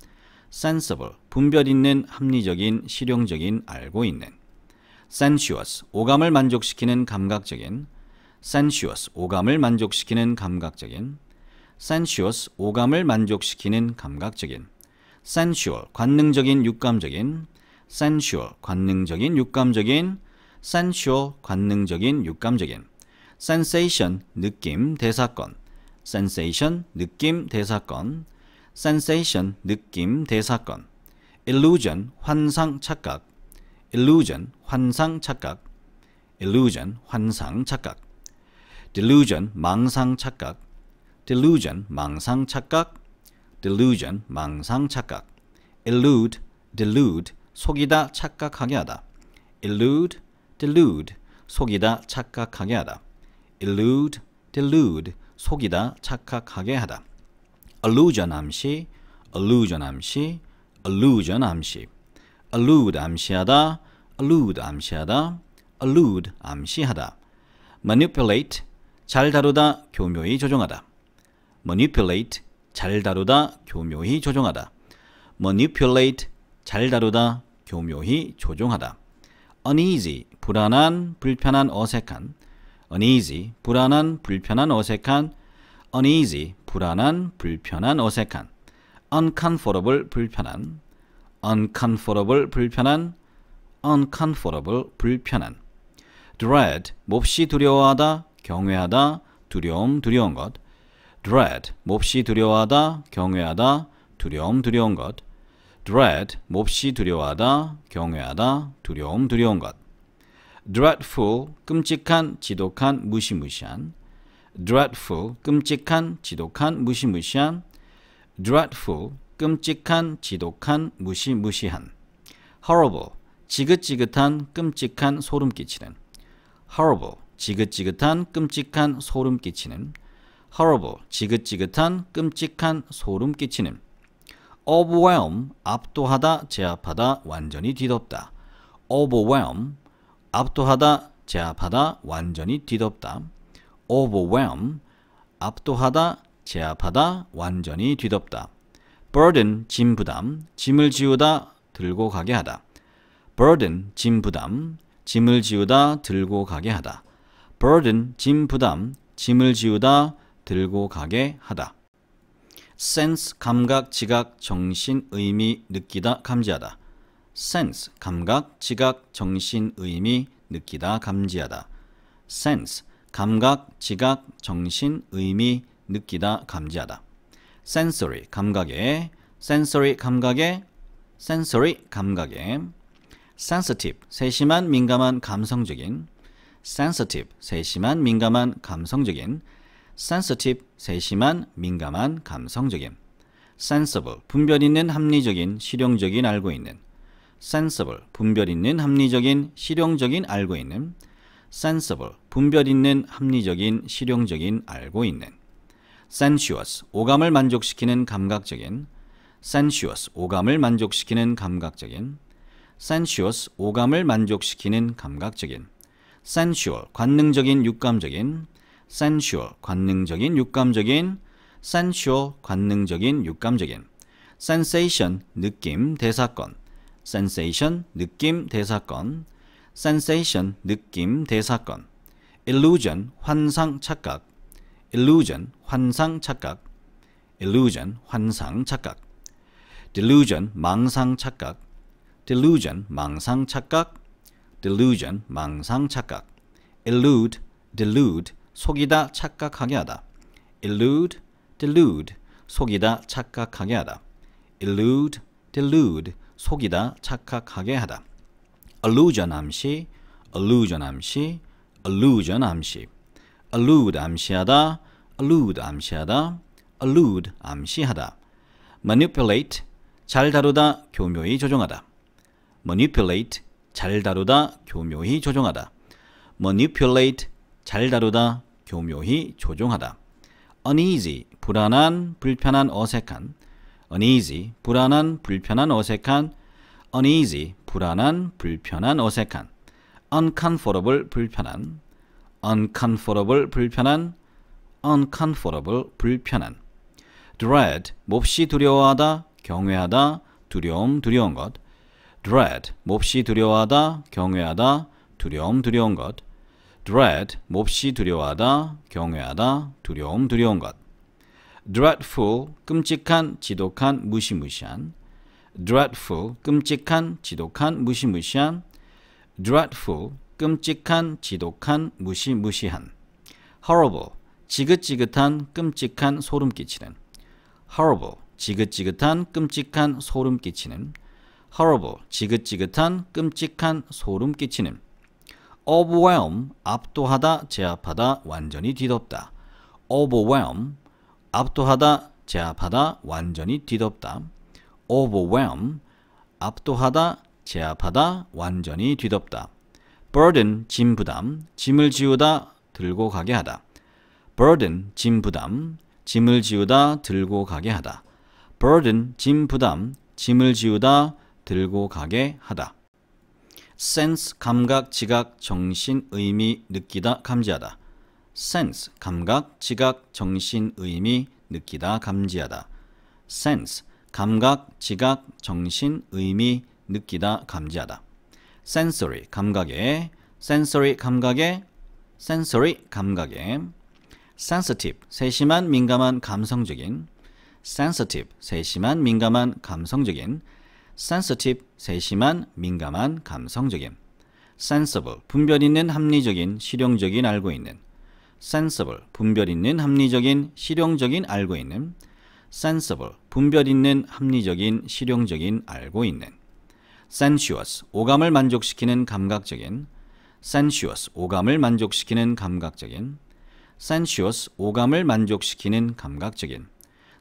sensible 분별 있는, 합리적인, 실용적인, 알고 있는 sensuous 오감을 만족시키는 감각적인 sensuous 오감을 만족시키는 감각적인 sensuous 오감을 만족시키는 감각적인 sensual 관능적인, 육감적인 sensual 관능적인 육감적인 sensual 관능적인 육감적인 sensation 느낌 대사건 sensation 느낌 대사건 sensation 느낌 대사건 illusion 환상 착각 illusion 환상 착각 illusion 환상 착각 delusion 망상 착각 delusion 망상 착각 delusion 망상 착각 illude delude 속이다 착각하게 하다. elude, delude, 속이다 착각하게 하다. elude, delude, 속이다 착각하게 하다. allusion 암시, allusion 암시, allusion 암시. allude 암시하다, allude 암시하다, allude 암시하다. manipulate, 잘 다루다, 교묘히 조종하다. manipulate, 잘 다루다, 교묘히 조종하다. manipulate, 잘 다루다, 교묘히 조종하다. uneasy, 불안한, 불편한, 어색한. uneasy, 불안한, 불편한, 어색한. uneasy, 불안한, 불편한, 어색한. uncomfortable, 불편한. uncomfortable, 불편한. uncomfortable, 불편한. dread, 몹시 두려워하다, 경외하다, 두려움, 두려운 것. dread, 몹시 두려워하다, 경외하다, 두려움, 두려운 것. dread 몹시 두려워하다, 경외하다, 두려움, 두려운 것. dreadful 끔찍한, 지독한, 무시무시한. dreadful 끔찍한, 지독한, 무시무시한. dreadful 끔찍한, 지독한, 무시무시한. horrible 지긋지긋한, 끔찍한, 소름 끼치는. horrible 지긋지긋한, 끔찍한, 소름 끼치는. horrible 지긋지긋한, 끔찍한, 소름 끼치는. overwhelm 압도하다 제압하다 완전히 뒤덮다 overwhelm 압도하다 제압하다 완전히 뒤덮다 overwhelm 압도하다 제압하다 완전히 뒤덮다 burden 짐 부담 짐을 지우다 들고 가게 하다 burden 짐 부담 짐을 지우다 들고 가게 하다 burden 짐 부담 짐을 지우다 들고 가게 하다 sense 감각, 지각, 정신, 의미, 느끼다, 감지하다. sense 감각, 지각, 정신, 의미, 느끼다, 감지하다. sense 감각, 지각, 정신, 의미, 느끼다, 감지하다. sensory 감각에 sensory 감각에 sensory 감각에 sensitive 세심한 민감한 감성적인 sensitive 세심한 민감한 감성적인 sensitive 세심한, 민감한, 감성적인 sensible 분별 있는, 합리적인, 실용적인, 알고 있는 sensible 분별 있는, 합리적인, 실용적인, 알고 있는 sensible 분별 있는, 합리적인, 실용적인, 알고 있는 sensuous 오감을 만족시키는 감각적인 sensuous 오감을 만족시키는 감각적인 sensuous 오감을 만족시키는 감각적인 sensual 관능적인, 육감적인 sensual 관능적인 육감적인 sensual 관능적인 육감적인 sensation 느낌 대사건 sensation 느낌 대사건 sensation 느낌 대사건 illusion 환상 착각 illusion 환상 착각 illusion 환상 착각 delusion 망상 착각 delusion 망상 착각 delusion 망상 착각 illude delude 속이다 착각하게 하다. elude, delude, 속이다 착각하게 하다. elude, delude, 속이다 착각하게 하다. allusion 암시, allusion 암시, allusion 암시. allude 암시하다, allude 암시하다, allude 암시하다. manipulate, 잘 다루다, 교묘히 조종하다. manipulate, 잘 다루다, 교묘히 조종하다. manipulate, 잘 다루다, 교묘히 조종하다. uneasy, 불안한, 불편한, 어색한. uneasy, 불안한, 불편한, 어색한. uneasy, 불안한, 불편한, 어색한. uncomfortable, 불편한. uncomfortable, 불편한. uncomfortable, 불편한. dread, 몹시 두려워하다, 경외하다, 두려움, 두려운 것. dread, 몹시 두려워하다, 경외하다, 두려움, 두려운 것. dread 몹시 두려워하다, 경외하다, 두려움, 두려운 것. dreadful 끔찍한, 지독한, 무시무시한. dreadful 끔찍한, 지독한, 무시무시한. dreadful 끔찍한, 지독한, 무시무시한. horrible 지긋지긋한, 끔찍한, 소름 끼치는. horrible 지긋지긋한, 끔찍한, 소름 끼치는. horrible 지긋지긋한, 끔찍한, 소름 끼치는. overwhelm 압도하다 제압하다 완전히 뒤덮다 overwhelm 압도하다 제압하다 완전히 뒤덮다 overwhelm 압도하다 제압하다 완전히 뒤덮다 burden 짐 부담 짐을 지우다 들고 가게 하다 burden 짐 부담 짐을 지우다 들고 가게 하다 burden 짐 부담 짐을 지우다 들고 가게 하다 sense 감각, 지각, 정신, 의미, 느끼다, 감지하다. sense 감각, 지각, 정신, 의미, 느끼다, 감지하다. sense 감각, 지각, 정신, 의미, 느끼다, 감지하다. sensory 감각에 sensory 감각에 sensory 감각에 sensitive 세심한 민감한 감성적인 sensitive 세심한 민감한 감성적인 sensitive 세심한, 민감한, 감성적인 sensible 분별 있는, 합리적인, 실용적인, 알고 있는 sensible 분별 있는, 합리적인, 실용적인, 알고 있는 sensible 분별 있는, 합리적인, 실용적인, 알고 있는 sensuous 오감을 만족시키는 감각적인 sensuous 오감을 만족시키는 감각적인 sensuous 오감을 만족시키는 감각적인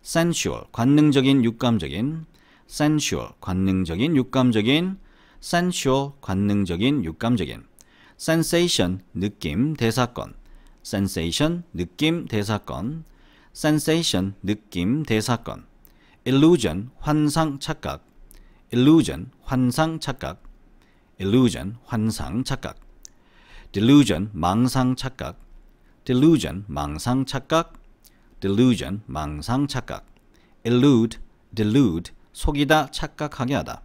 sensual 관능적인, 육감적인 sensual 관능적인 육감적인 sensual 관능적인 육감적인 sensation 느낌 대사건 sensation 느낌 대사건 sensation 느낌 대사건 illusion 환상 착각 illusion 환상 착각 illusion 환상 착각 delusion 망상 착각 delusion 망상 착각 delusion 망상 착각 illude delude 속이다 착각하게 하다.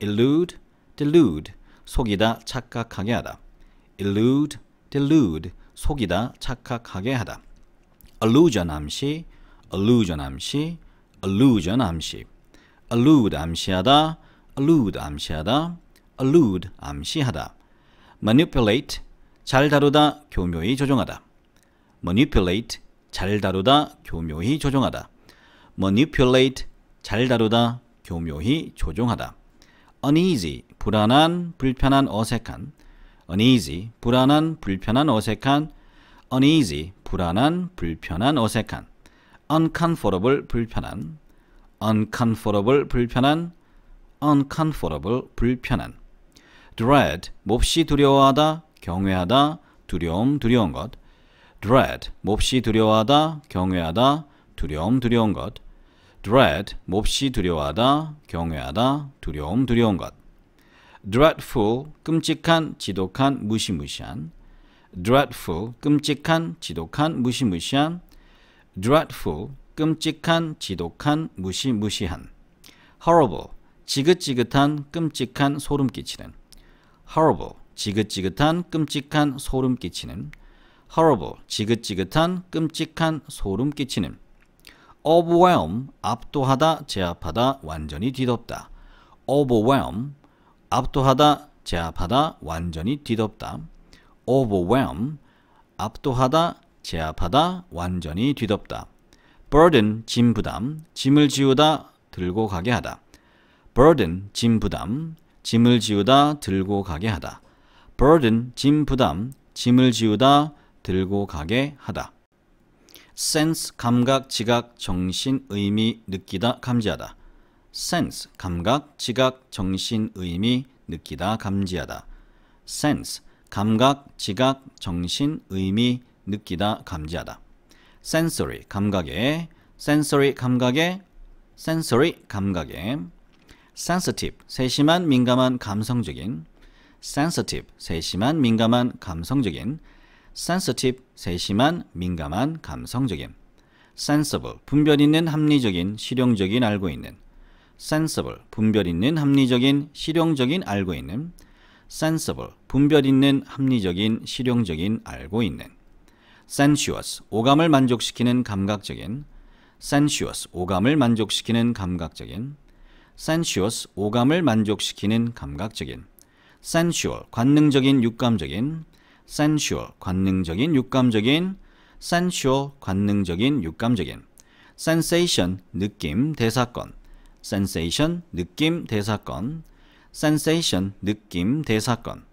elude, delude, 속이다 착각하게 하다. elude, delude, 속이다 착각하게 하다. allusion 암시, allusion 암시, allusion 암시. allude 암시하다, allude 암시하다, allude 암시하다. manipulate, 잘 다루다, 교묘히 조종하다. manipulate, 잘 다루다, 교묘히 조종하다. manipulate, 잘 다루다, 교묘히 조종하다. uneasy, 불안한, 불편한, 어색한. uneasy, 불안한, 불편한, 어색한. uneasy, 불안한, 불편한, 어색한. uncomfortable, 불편한. uncomfortable, 불편한. uncomfortable, 불편한. dread, 몹시 두려워하다, 경외하다, 두려움, 두려운 것. dread, 몹시 두려워하다, 경외하다, 두려움, 두려운 것. dread 몹시 두려워하다, 경외하다, 두려움, 두려운 것. dreadful 끔찍한, 지독한, 무시무시한. dreadful 끔찍한, 지독한, 무시무시한. dreadful 끔찍한, 지독한, 무시무시한. horrible 지긋지긋한, 끔찍한, 소름 끼치는. horrible 지긋지긋한, 끔찍한, 소름 끼치는. horrible 지긋지긋한, 끔찍한, 소름 끼치는. overwhelm 압도하다 제압하다 완전히 뒤덮다 overwhelm 압도하다 제압하다 완전히 뒤덮다 overwhelm 압도하다 제압하다 완전히 뒤덮다 burden 짐 부담 짐을 지우다 들고 가게 하다 burden 짐 부담 짐을 지우다 들고 가게 하다 burden 짐 부담 짐을 지우다 들고 가게 하다 sense 감각, 지각, 정신, 의미, 느끼다, 감지하다. sense 감각, 지각, 정신, 의미, 느끼다, 감지하다. sense 감각, 지각, 정신, 의미, 느끼다, 감지하다. sensory 감각에 sensory 감각에 sensory 감각에 sensitive 세심한 민감한 감성적인 sensitive 세심한 민감한 감성적인 sensitive 세심한, 민감한, 감성적인 sensible 분별 있는, 합리적인, 실용적인, 알고 있는 sensible 분별 있는, 합리적인, 실용적인, 알고 있는 sensible 분별 있는, 합리적인, 실용적인, 알고 있는 sensuous 오감을 만족시키는 감각적인 sensuous 오감을 만족시키는 감각적인 sensuous 오감을 만족시키는 감각적인 sensual 관능적인 육감적인 sensual 관능적인 육감적인 sensual 관능적인 육감적인 sensation 느낌 대사건 sensation 느낌 대사건 sensation 느낌 대사건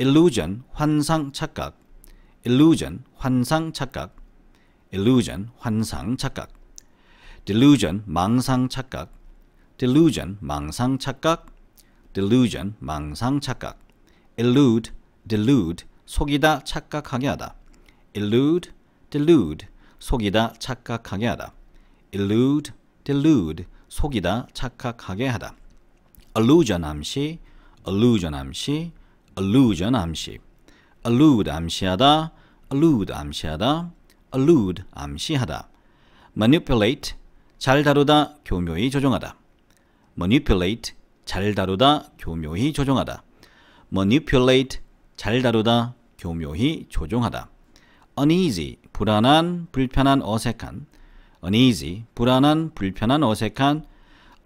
illusion 환상 착각 illusion 환상 착각 illusion 환상 착각 delusion 망상 착각 delusion 망상 착각 delusion 망상 착각 illude delude 속이다 착각하게 하다. elude, delude, 속이다 착각하게 하다. elude, delude, 속이다 착각하게 하다. allusion 암시, allusion 암시, allusion 암시. allude 암시하다, allude 암시하다, allude 암시하다. manipulate, 잘 다루다, 교묘히 조종하다. manipulate, 잘 다루다, 교묘히 조종하다. manipulate, 잘 다루다, 교묘히 조종하다. uneasy, 불안한, 불편한, 어색한. uneasy, 불안한, 불편한, 어색한.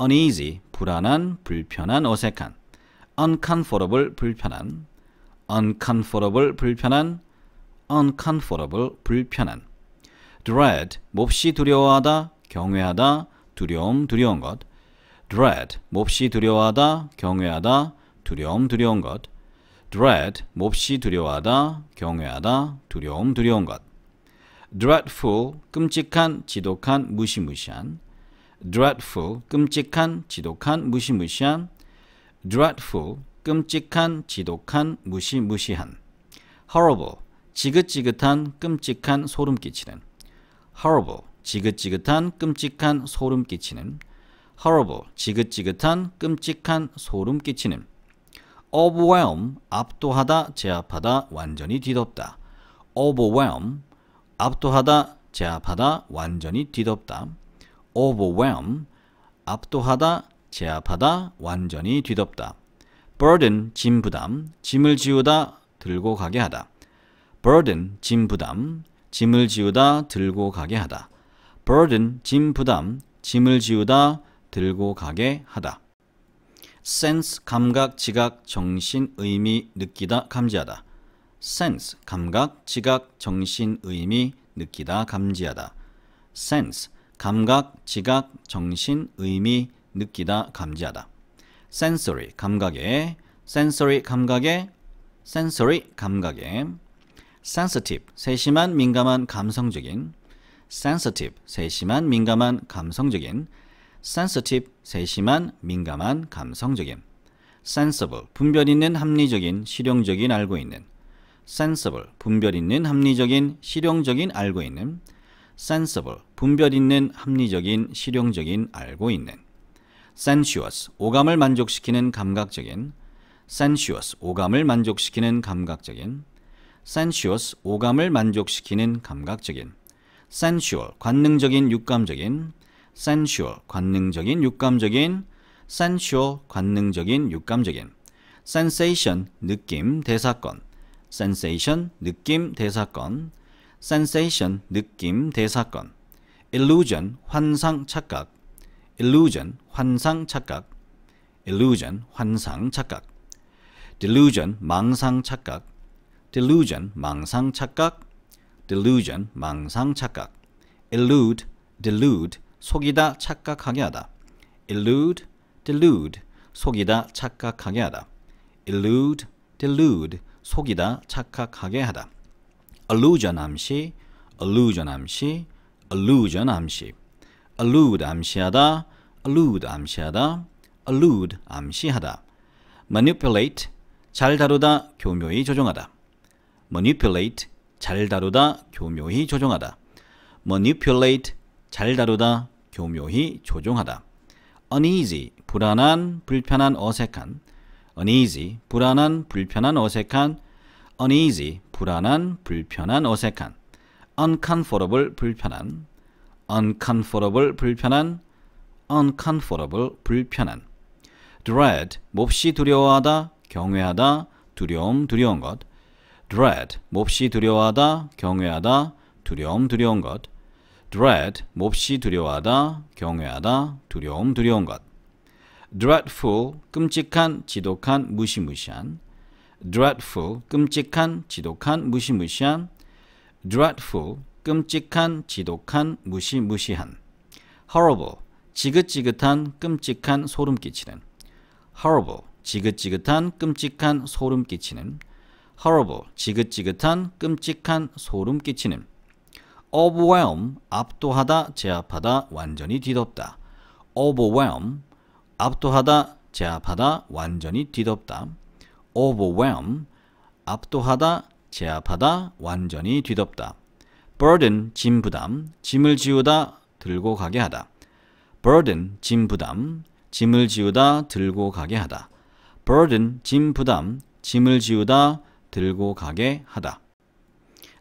uneasy, 불안한, 불편한, 어색한. uncomfortable, 불편한. uncomfortable, 불편한. uncomfortable, 불편한. dread, 몹시 두려워하다, 경외하다, 두려움, 두려운 것. dread, 몹시 두려워하다, 경외하다, 두려움, 두려운 것. dread 몹시 두려워하다, 경외하다, 두려움, 두려운 것. dreadful 끔찍한, 지독한, 무시무시한. dreadful 끔찍한, 지독한, 무시무시한. dreadful 끔찍한, 지독한, 무시무시한. horrible 지긋지긋한, 끔찍한, 소름 끼치는. horrible 지긋지긋한, 끔찍한, 소름 끼치는. horrible 지긋지긋한, 끔찍한, 소름 끼치는. overwhelm 압도하다 제압하다 완전히 뒤덮다 overwhelm 압도하다 제압하다 완전히 뒤덮다 overwhelm 압도하다 제압하다 완전히 뒤덮다 burden 짐 부담 짐을 지우다 들고 가게 하다 burden 짐 부담 짐을 지우다 들고 가게 하다 burden 짐 부담 짐을 지우다 들고 가게 하다 sense 감각, 지각, 정신, 의미, 느끼다, 감지하다. sense 감각, 지각, 정신, 의미, 느끼다, 감지하다. sense 감각, 지각, 정신, 의미, 느끼다, 감지하다. sensory 감각에 sensory 감각에 sensory 감각에 sensitive 세심한 민감한 감성적인 sensitive 세심한 민감한 감성적인 sensitive 세심한, 민감한, 감성적인 sensible 분별 있는, 합리적인, 실용적인, 알고 있는 sensible 분별 있는, 합리적인, 실용적인, 알고 있는 sensible 분별 있는, 합리적인, 실용적인, 알고 있는 sensuous 오감을 만족시키는 감각적인 sensuous 오감을 만족시키는 감각적인 sensuous 오감을 만족시키는 감각적인 sensual 관능적인, 육감적인 sensual 관능적인 육감적인 sensual 관능적인 육감적인 sensation 느낌 대사건 sensation 느낌 대사건 sensation 느낌 대사건 illusion 환상 착각 illusion 환상 착각 illusion 환상 착각 delusion 망상 착각 delusion 망상 착각 delusion 망상 착각 illude delude 속이다 착각하게 하다. elude, delude, 속이다 착각하게 하다. elude, delude, 속이다 착각하게 하다. allusion 암시, allusion 암시, allusion 암시. allude 암시하다, allude 암시하다, allude 암시하다. manipulate, 잘 다루다, 교묘히 조종하다. manipulate, 잘 다루다, 교묘히 조종하다. manipulate, 잘 다루다, 교묘히 조종하다. uneasy, 불안한, 불편한, 어색한. uneasy, 불안한, 불편한, 어색한. uneasy, 불안한, 불편한, 어색한. uncomfortable, 불편한. uncomfortable, 불편한. uncomfortable, 불편한. dread, 몹시 두려워하다, 경외하다, 두려움, 두려운 것. dread, 몹시 두려워하다, 경외하다, 두려움, 두려운 것. dread 몹시 두려워하다, 경외하다, 두려움, 두려운 것. dreadful 끔찍한, 지독한, 무시무시한. dreadful 끔찍한, 지독한, 무시무시한. dreadful 끔찍한, 지독한, 무시무시한. horrible 지긋지긋한, 끔찍한, 소름 끼치는. horrible 지긋지긋한, 끔찍한, 소름 끼치는. horrible 지긋지긋한, 끔찍한, 소름 끼치는. overwhelm 압도하다 제압하다 완전히 뒤덮다 overwhelm 압도하다 제압하다 완전히 뒤덮다 overwhelm 압도하다 제압하다 완전히 뒤덮다 burden 짐 부담 짐을 지우다 들고 가게 하다 burden 짐 부담 짐을 지우다 들고 가게 하다 burden 짐 부담 짐을 지우다 들고 가게 하다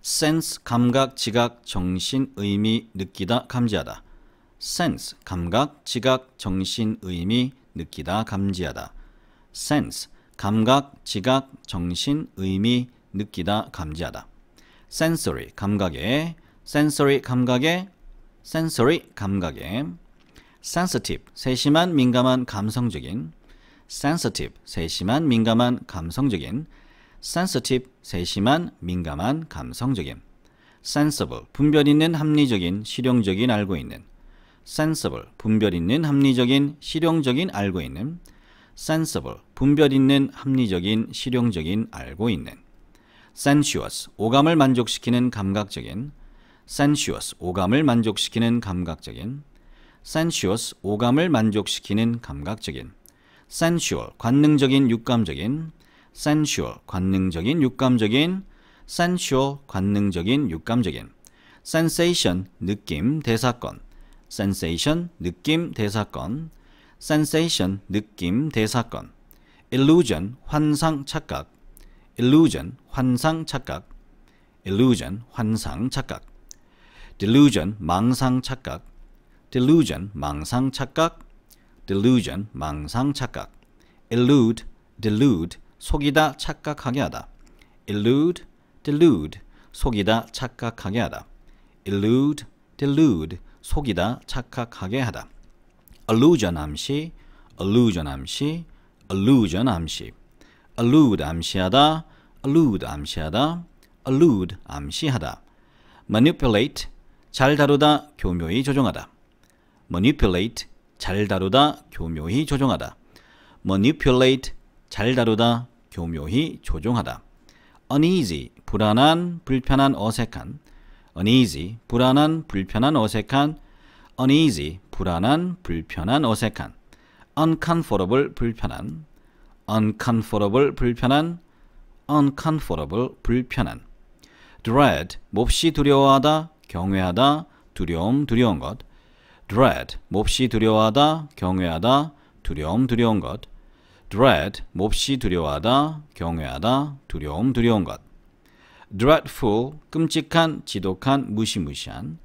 sense 감각, 지각, 정신, 의미, 느끼다, 감지하다. sense 감각, 지각, 정신, 의미, 느끼다, 감지하다. sense 감각, 지각, 정신, 의미, 느끼다, 감지하다. sensory 감각에 sensory 감각에 sensory 감각에 sensitive 세심한 민감한 감성적인 sensitive 세심한 민감한 감성적인 sensitive 세심한, 민감한, 감성적인 sensible 분별 있는, 합리적인, 실용적인, 알고 있는 sensible 분별 있는, 합리적인, 실용적인, 알고 있는 sensible 분별 있는, 합리적인, 실용적인, 알고 있는 sensuous 오감을 만족시키는 감각적인 sensuous 오감을 만족시키는 감각적인 sensuous 오감을 만족시키는 감각적인 sensual 관능적인, 육감적인 sensual 관능적인 육감적인 sensual 관능적인 육감적인 sensation 느낌 대사건 sensation 느낌 대사건 sensation 느낌 대사건 illusion 환상 착각 illusion 환상 착각 illusion 환상 착각 delusion 망상 착각 delusion 망상 착각 delusion 망상 착각 illude delude 속이다 착각하게 하다. elude, delude, 속이다 착각하게 하다. elude, delude, 속이다 착각하게 하다. allusion 암시, allusion 암시, allusion 암시. allude 암시하다, allude 암시하다, allude 암시하다. manipulate, 잘 다루다, 교묘히 조종하다. manipulate, 잘 다루다, 교묘히 조종하다. manipulate, 잘 다루다, 교묘히 조종하다. uneasy, 불안한, 불편한, 어색한. uneasy, 불안한, 불편한, 어색한. uneasy, 불안한, 불편한, 어색한. uncomfortable, 불편한. uncomfortable, 불편한. uncomfortable, 불편한. dread, 몹시 두려워하다, 경외하다, 두려움, 두려운 것. dread, 몹시 두려워하다, 경외하다, 두려움, 두려운 것. dread 몹시 두려워하다, 경외하다, 두려움, 두려운 것. dreadful 끔찍한, 지독한, 무시무시한.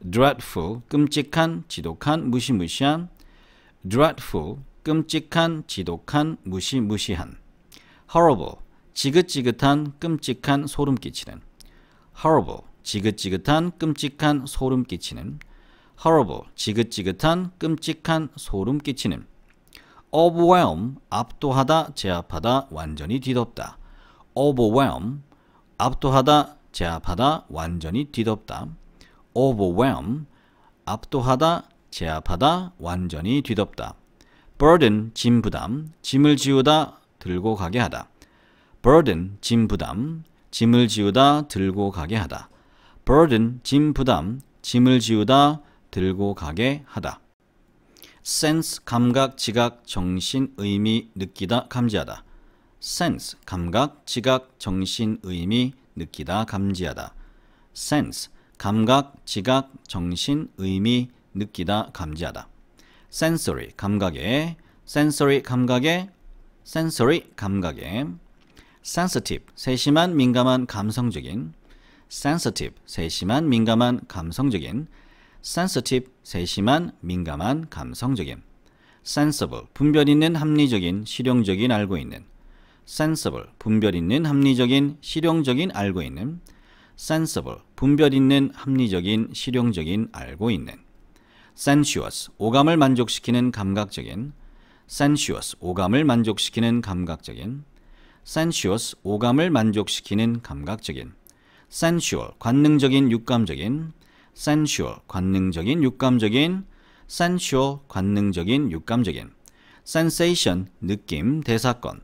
dreadful 끔찍한, 지독한, 무시무시한. dreadful 끔찍한, 지독한, 무시무시한. horrible 지긋지긋한, 끔찍한, 소름 끼치는. horrible 지긋지긋한, 끔찍한, 소름 끼치는. horrible 지긋지긋한, 끔찍한, 소름 끼치는. overwhelm 압도하다 제압하다 완전히 뒤덮다 overwhelm 압도하다 제압하다 완전히 뒤덮다 overwhelm 압도하다 제압하다 완전히 뒤덮다 burden 짐 부담 짐을 지우다 들고 가게 하다 burden 짐 부담 짐을 지우다 들고 가게 하다 burden 짐 부담 짐을 지우다 들고 가게 하다 sense 감각, 지각, 정신, 의미, 느끼다, 감지하다. sense 감각, 지각, 정신, 의미, 느끼다, 감지하다. sense 감각, 지각, 정신, 의미, 느끼다, 감지하다. sensory 감각에 sensory 감각에 sensory 감각에 sensitive 세심한 민감한 감성적인 sensitive 세심한 민감한 감성적인 sensitive 세심한, 민감한, 감성적인 sensible 분별 있는, 합리적인, 실용적인, 알고 있는 sensible 분별 있는, 합리적인, 실용적인, 알고 있는 sensible 분별 있는, 합리적인, 실용적인, 알고 있는 sensuous 오감을 만족시키는 감각적인 sensuous 오감을 만족시키는 감각적인 sensuous 오감을 만족시키는 감각적인 sensual 관능적인, 육감적인 sensual 관능적인 육감적인 sensual 관능적인 육감적인 sensation 느낌 대사건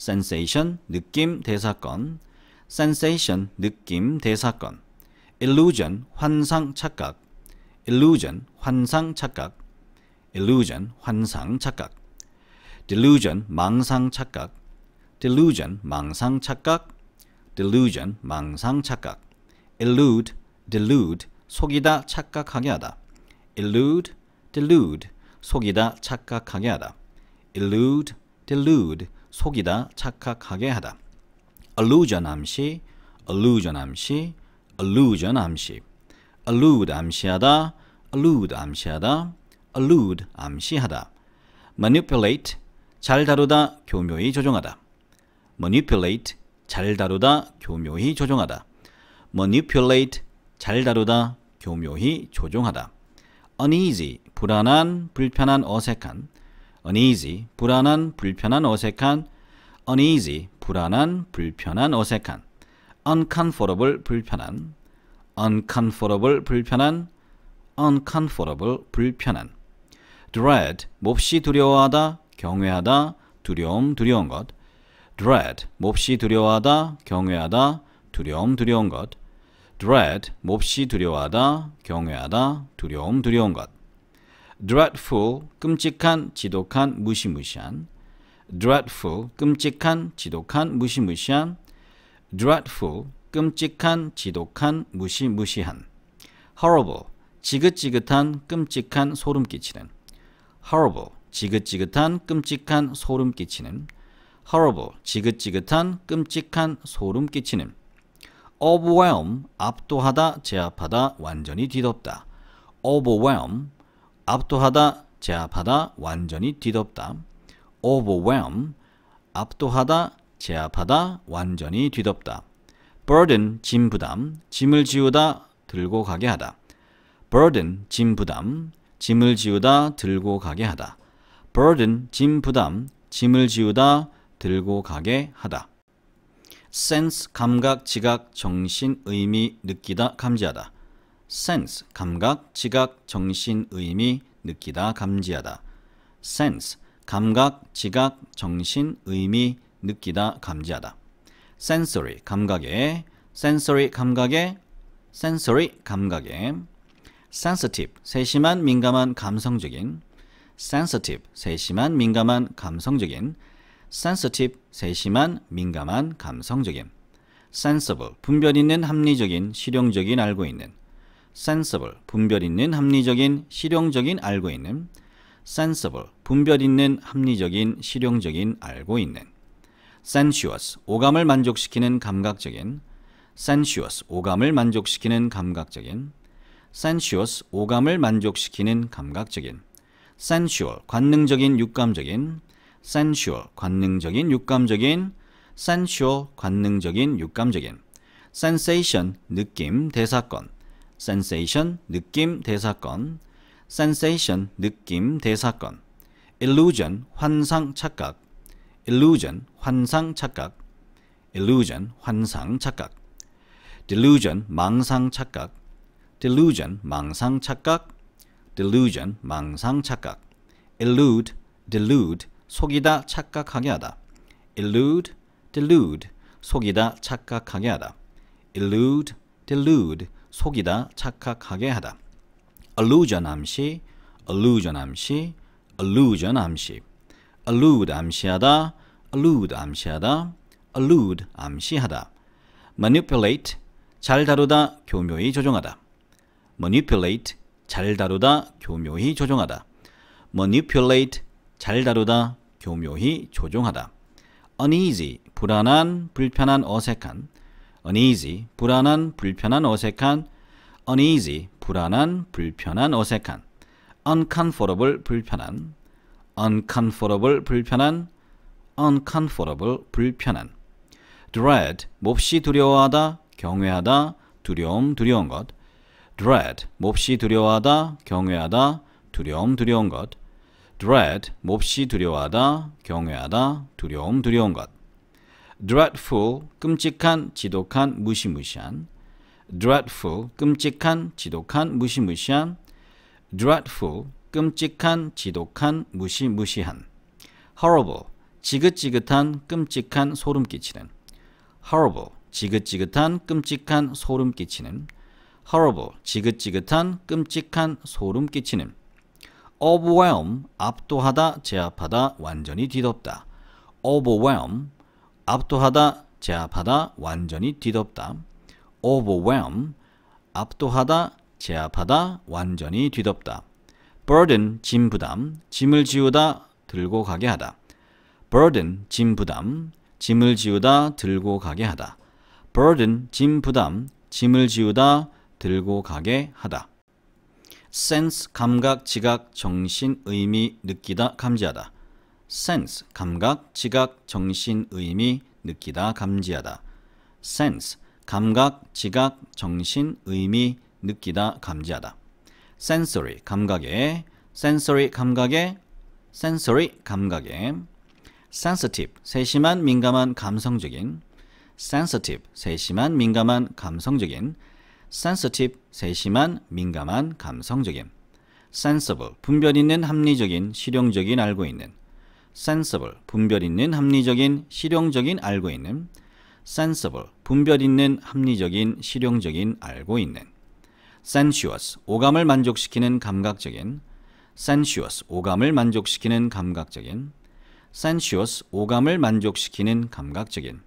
sensation 느낌 대사건 sensation 느낌 대사건 illusion 환상 착각 illusion 환상 착각 illusion 환상 착각 delusion 망상 착각 delusion 망상 착각 delusion 망상 착각 illude delude 속이다 착각하게 하다. elude, delude, 속이다 착각하게 하다. elude, delude, 속이다 착각하게 하다. allusion 암시, allusion 암시, allusion 암시. allude 암시하다, allude 암시하다, allude 암시하다. manipulate, 잘 다루다, 교묘히 조종하다. manipulate, 잘 다루다, 교묘히 조종하다. manipulate, 잘 다루다, 교묘히 조종하다. uneasy, 불안한, 불편한, 어색한. uneasy, 불안한, 불편한, 어색한. uneasy, 불안한, 불편한, 어색한. uncomfortable, 불편한. uncomfortable, 불편한. uncomfortable, 불편한. dread, 몹시 두려워하다, 경외하다, 두려움, 두려운 것. dread, 몹시 두려워하다, 경외하다, 두려움, 두려운 것. dread 몹시 두려워하다, 경외하다, 두려움, 두려운 것. dreadful 끔찍한, 지독한, 무시무시한. dreadful 끔찍한, 지독한, 무시무시한. dreadful 끔찍한, 지독한, 무시무시한. horrible 지긋지긋한, 끔찍한, 소름 끼치는. horrible 지긋지긋한, 끔찍한, 소름 끼치는. horrible 지긋지긋한, 끔찍한, 소름 끼치는. overwhelm 압도하다 제압하다 완전히 뒤덮다 overwhelm 압도하다 제압하다 완전히 뒤덮다 overwhelm 압도하다 제압하다 완전히 뒤덮다 burden 짐 부담 짐을 지우다 들고 가게 하다 burden 짐 부담 짐을 지우다 들고 가게 하다 burden 짐 부담 짐을 지우다 들고 가게 하다 sense 감각, 지각, 정신, 의미, 느끼다, 감지하다. sense 감각, 지각, 정신, 의미, 느끼다, 감지하다. sense 감각, 지각, 정신, 의미, 느끼다, 감지하다. sensory 감각에 sensory 감각에 sensory 감각에 sensitive 세심한 민감한 감성적인 sensitive 세심한 민감한 감성적인 sensitive 세심한, 민감한, 감성적인 sensible 분별 있는, 합리적인, 실용적인, 알고 있는 sensible 분별 있는, 합리적인, 실용적인, 알고 있는 sensible 분별 있는, 합리적인, 실용적인, 알고 있는 sensuous 오감을 만족시키는 감각적인 sensuous 오감을 만족시키는 감각적인 sensuous 오감을 만족시키는 감각적인 sensual 관능적인 육감적인 sensual 관능적인 육감적인 sensual 관능적인 육감적인 sensation 느낌 대사건 sensation 느낌 대사건 sensation 느낌 대사건 illusion 환상 착각 illusion 환상 착각 illusion 환상 착각 delusion 망상 착각 delusion 망상 착각 delusion 망상 착각 illude delude 속이다 착각하게 하다. elude, delude, 속이다 착각하게 하다. elude, delude, 속이다 착각하게 하다. allusion 암시, allusion 암시, allusion 암시. allude 암시하다, allude 암시하다, allude 암시하다. manipulate, 잘 다루다, 교묘히 조종하다. manipulate, 잘 다루다, 교묘히 조종하다. manipulate, 잘 다루다, 교묘히 조종하다. uneasy, 불안한, 불편한, 어색한. uneasy, 불안한, 불편한, 어색한. uneasy, 불안한, 불편한, 어색한. uncomfortable, 불편한. uncomfortable, 불편한. uncomfortable, 불편한. dread, 몹시 두려워하다, 경외하다, 두려움, 두려운 것. dread, 몹시 두려워하다, 경외하다, 두려움, 두려운 것. dread 몹시 두려워하다, 경외하다, 두려움, 두려운 것. dreadful 끔찍한, 지독한, 무시무시한. dreadful 끔찍한, 지독한, 무시무시한. dreadful 끔찍한, 지독한, 무시무시한. horrible 지긋지긋한, 끔찍한, 소름 끼치는. horrible 지긋지긋한, 끔찍한, 소름 끼치는. horrible 지긋지긋한, 끔찍한, 소름 끼치는. overwhelm 압도하다 제압하다 완전히 뒤덮다 overwhelm 압도하다 제압하다 완전히 뒤덮다 overwhelm 압도하다 제압하다 완전히 뒤덮다 burden 짐 부담 짐을 지우다 들고 가게 하다 burden 짐 부담 짐을 지우다 들고 가게 하다 burden 짐 부담 짐을 지우다 들고 가게 하다 sense 감각, 지각, 정신, 의미, 느끼다, 감지하다. sense 감각, 지각, 정신, 의미, 느끼다, 감지하다. sense 감각, 지각, 정신, 의미, 느끼다, 감지하다. sensory 감각에 sensory 감각에 sensory 감각에 sensitive 세심한 민감한 감성적인 sensitive 세심한 민감한 감성적인 sensitive 세심한, 민감한, 감성적인 sensible 분별 있는, 합리적인, 실용적인, 알고 있는 sensible 분별 있는, 합리적인, 실용적인, 알고 있는 sensible 분별 있는, 합리적인, 실용적인, 알고 있는 sensuous 오감을 만족시키는 감각적인 sensuous 오감을 만족시키는 감각적인 sensuous 오감을 만족시키는 감각적인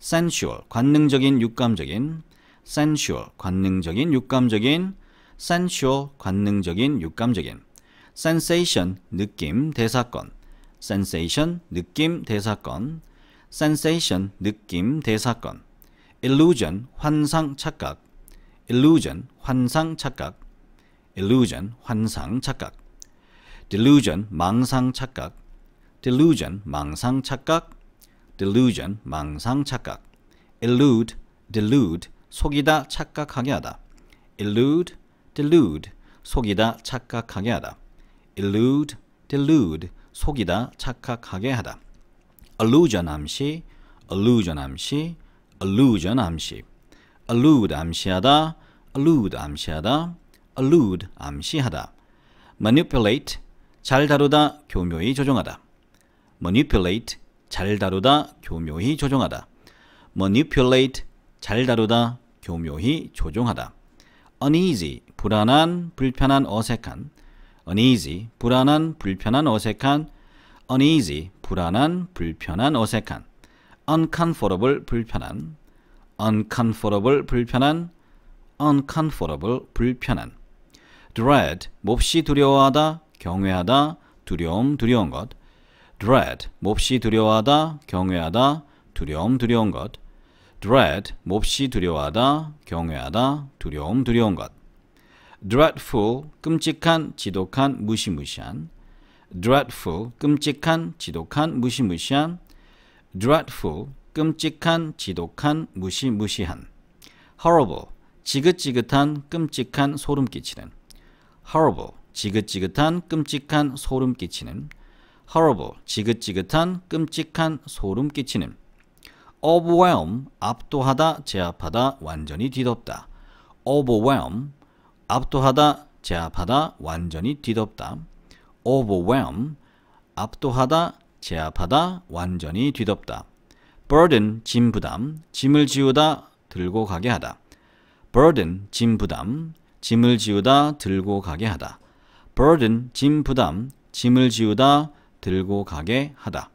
sensual 관능적인, 육감적인 sensual 관능적인 육감적인 sensual 관능적인 육감적인 sensation 느낌 대사건 sensation 느낌 대사건 sensation 느낌 대사건 illusion 환상 착각 illusion 환상 착각 illusion 환상 착각 delusion 망상 착각 delusion 망상 착각 delusion 망상 착각 illude delude 속이다 착각하게 하다. elude, delude, 속이다 착각하게 하다. elude, delude, 속이다 착각하게 하다. allusion 암시, allusion 암시, allusion 암시. allude 암시하다, allude 암시하다, allude 암시하다. manipulate, 잘 다루다, 교묘히 조종하다. manipulate, 잘 다루다, 교묘히 조종하다. manipulate, 잘 다루다, 교묘히 조종하다. uneasy, 불안한, 불편한, 어색한. uneasy, 불안한, 불편한, 어색한. uneasy, 불안한, 불편한, 어색한. uncomfortable, 불편한. uncomfortable, 불편한. uncomfortable, 불편한. dread, 몹시 두려워하다, 경외하다, 두려움, 두려운 것. dread, 몹시 두려워하다, 경외하다, 두려움, 두려운 것. dread 몹시 두려워하다, 경외하다, 두려움, 두려운 것. dreadful 끔찍한, 지독한, 무시무시한. dreadful 끔찍한, 지독한, 무시무시한. dreadful 끔찍한, 지독한, 무시무시한. horrible 지긋지긋한, 끔찍한, 소름 끼치는. horrible 지긋지긋한, 끔찍한, 소름 끼치는. horrible 지긋지긋한, 끔찍한, 소름 끼치는. overwhelm 압도하다 제압하다 완전히 뒤덮다 overwhelm 압도하다 제압하다 완전히 뒤덮다 overwhelm 압도하다 제압하다 완전히 뒤덮다 burden 짐 부담 짐을 지우다 들고 가게 하다 burden 짐 부담 짐을 지우다 들고 가게 하다 burden 짐 부담 짐을 지우다 들고 가게 하다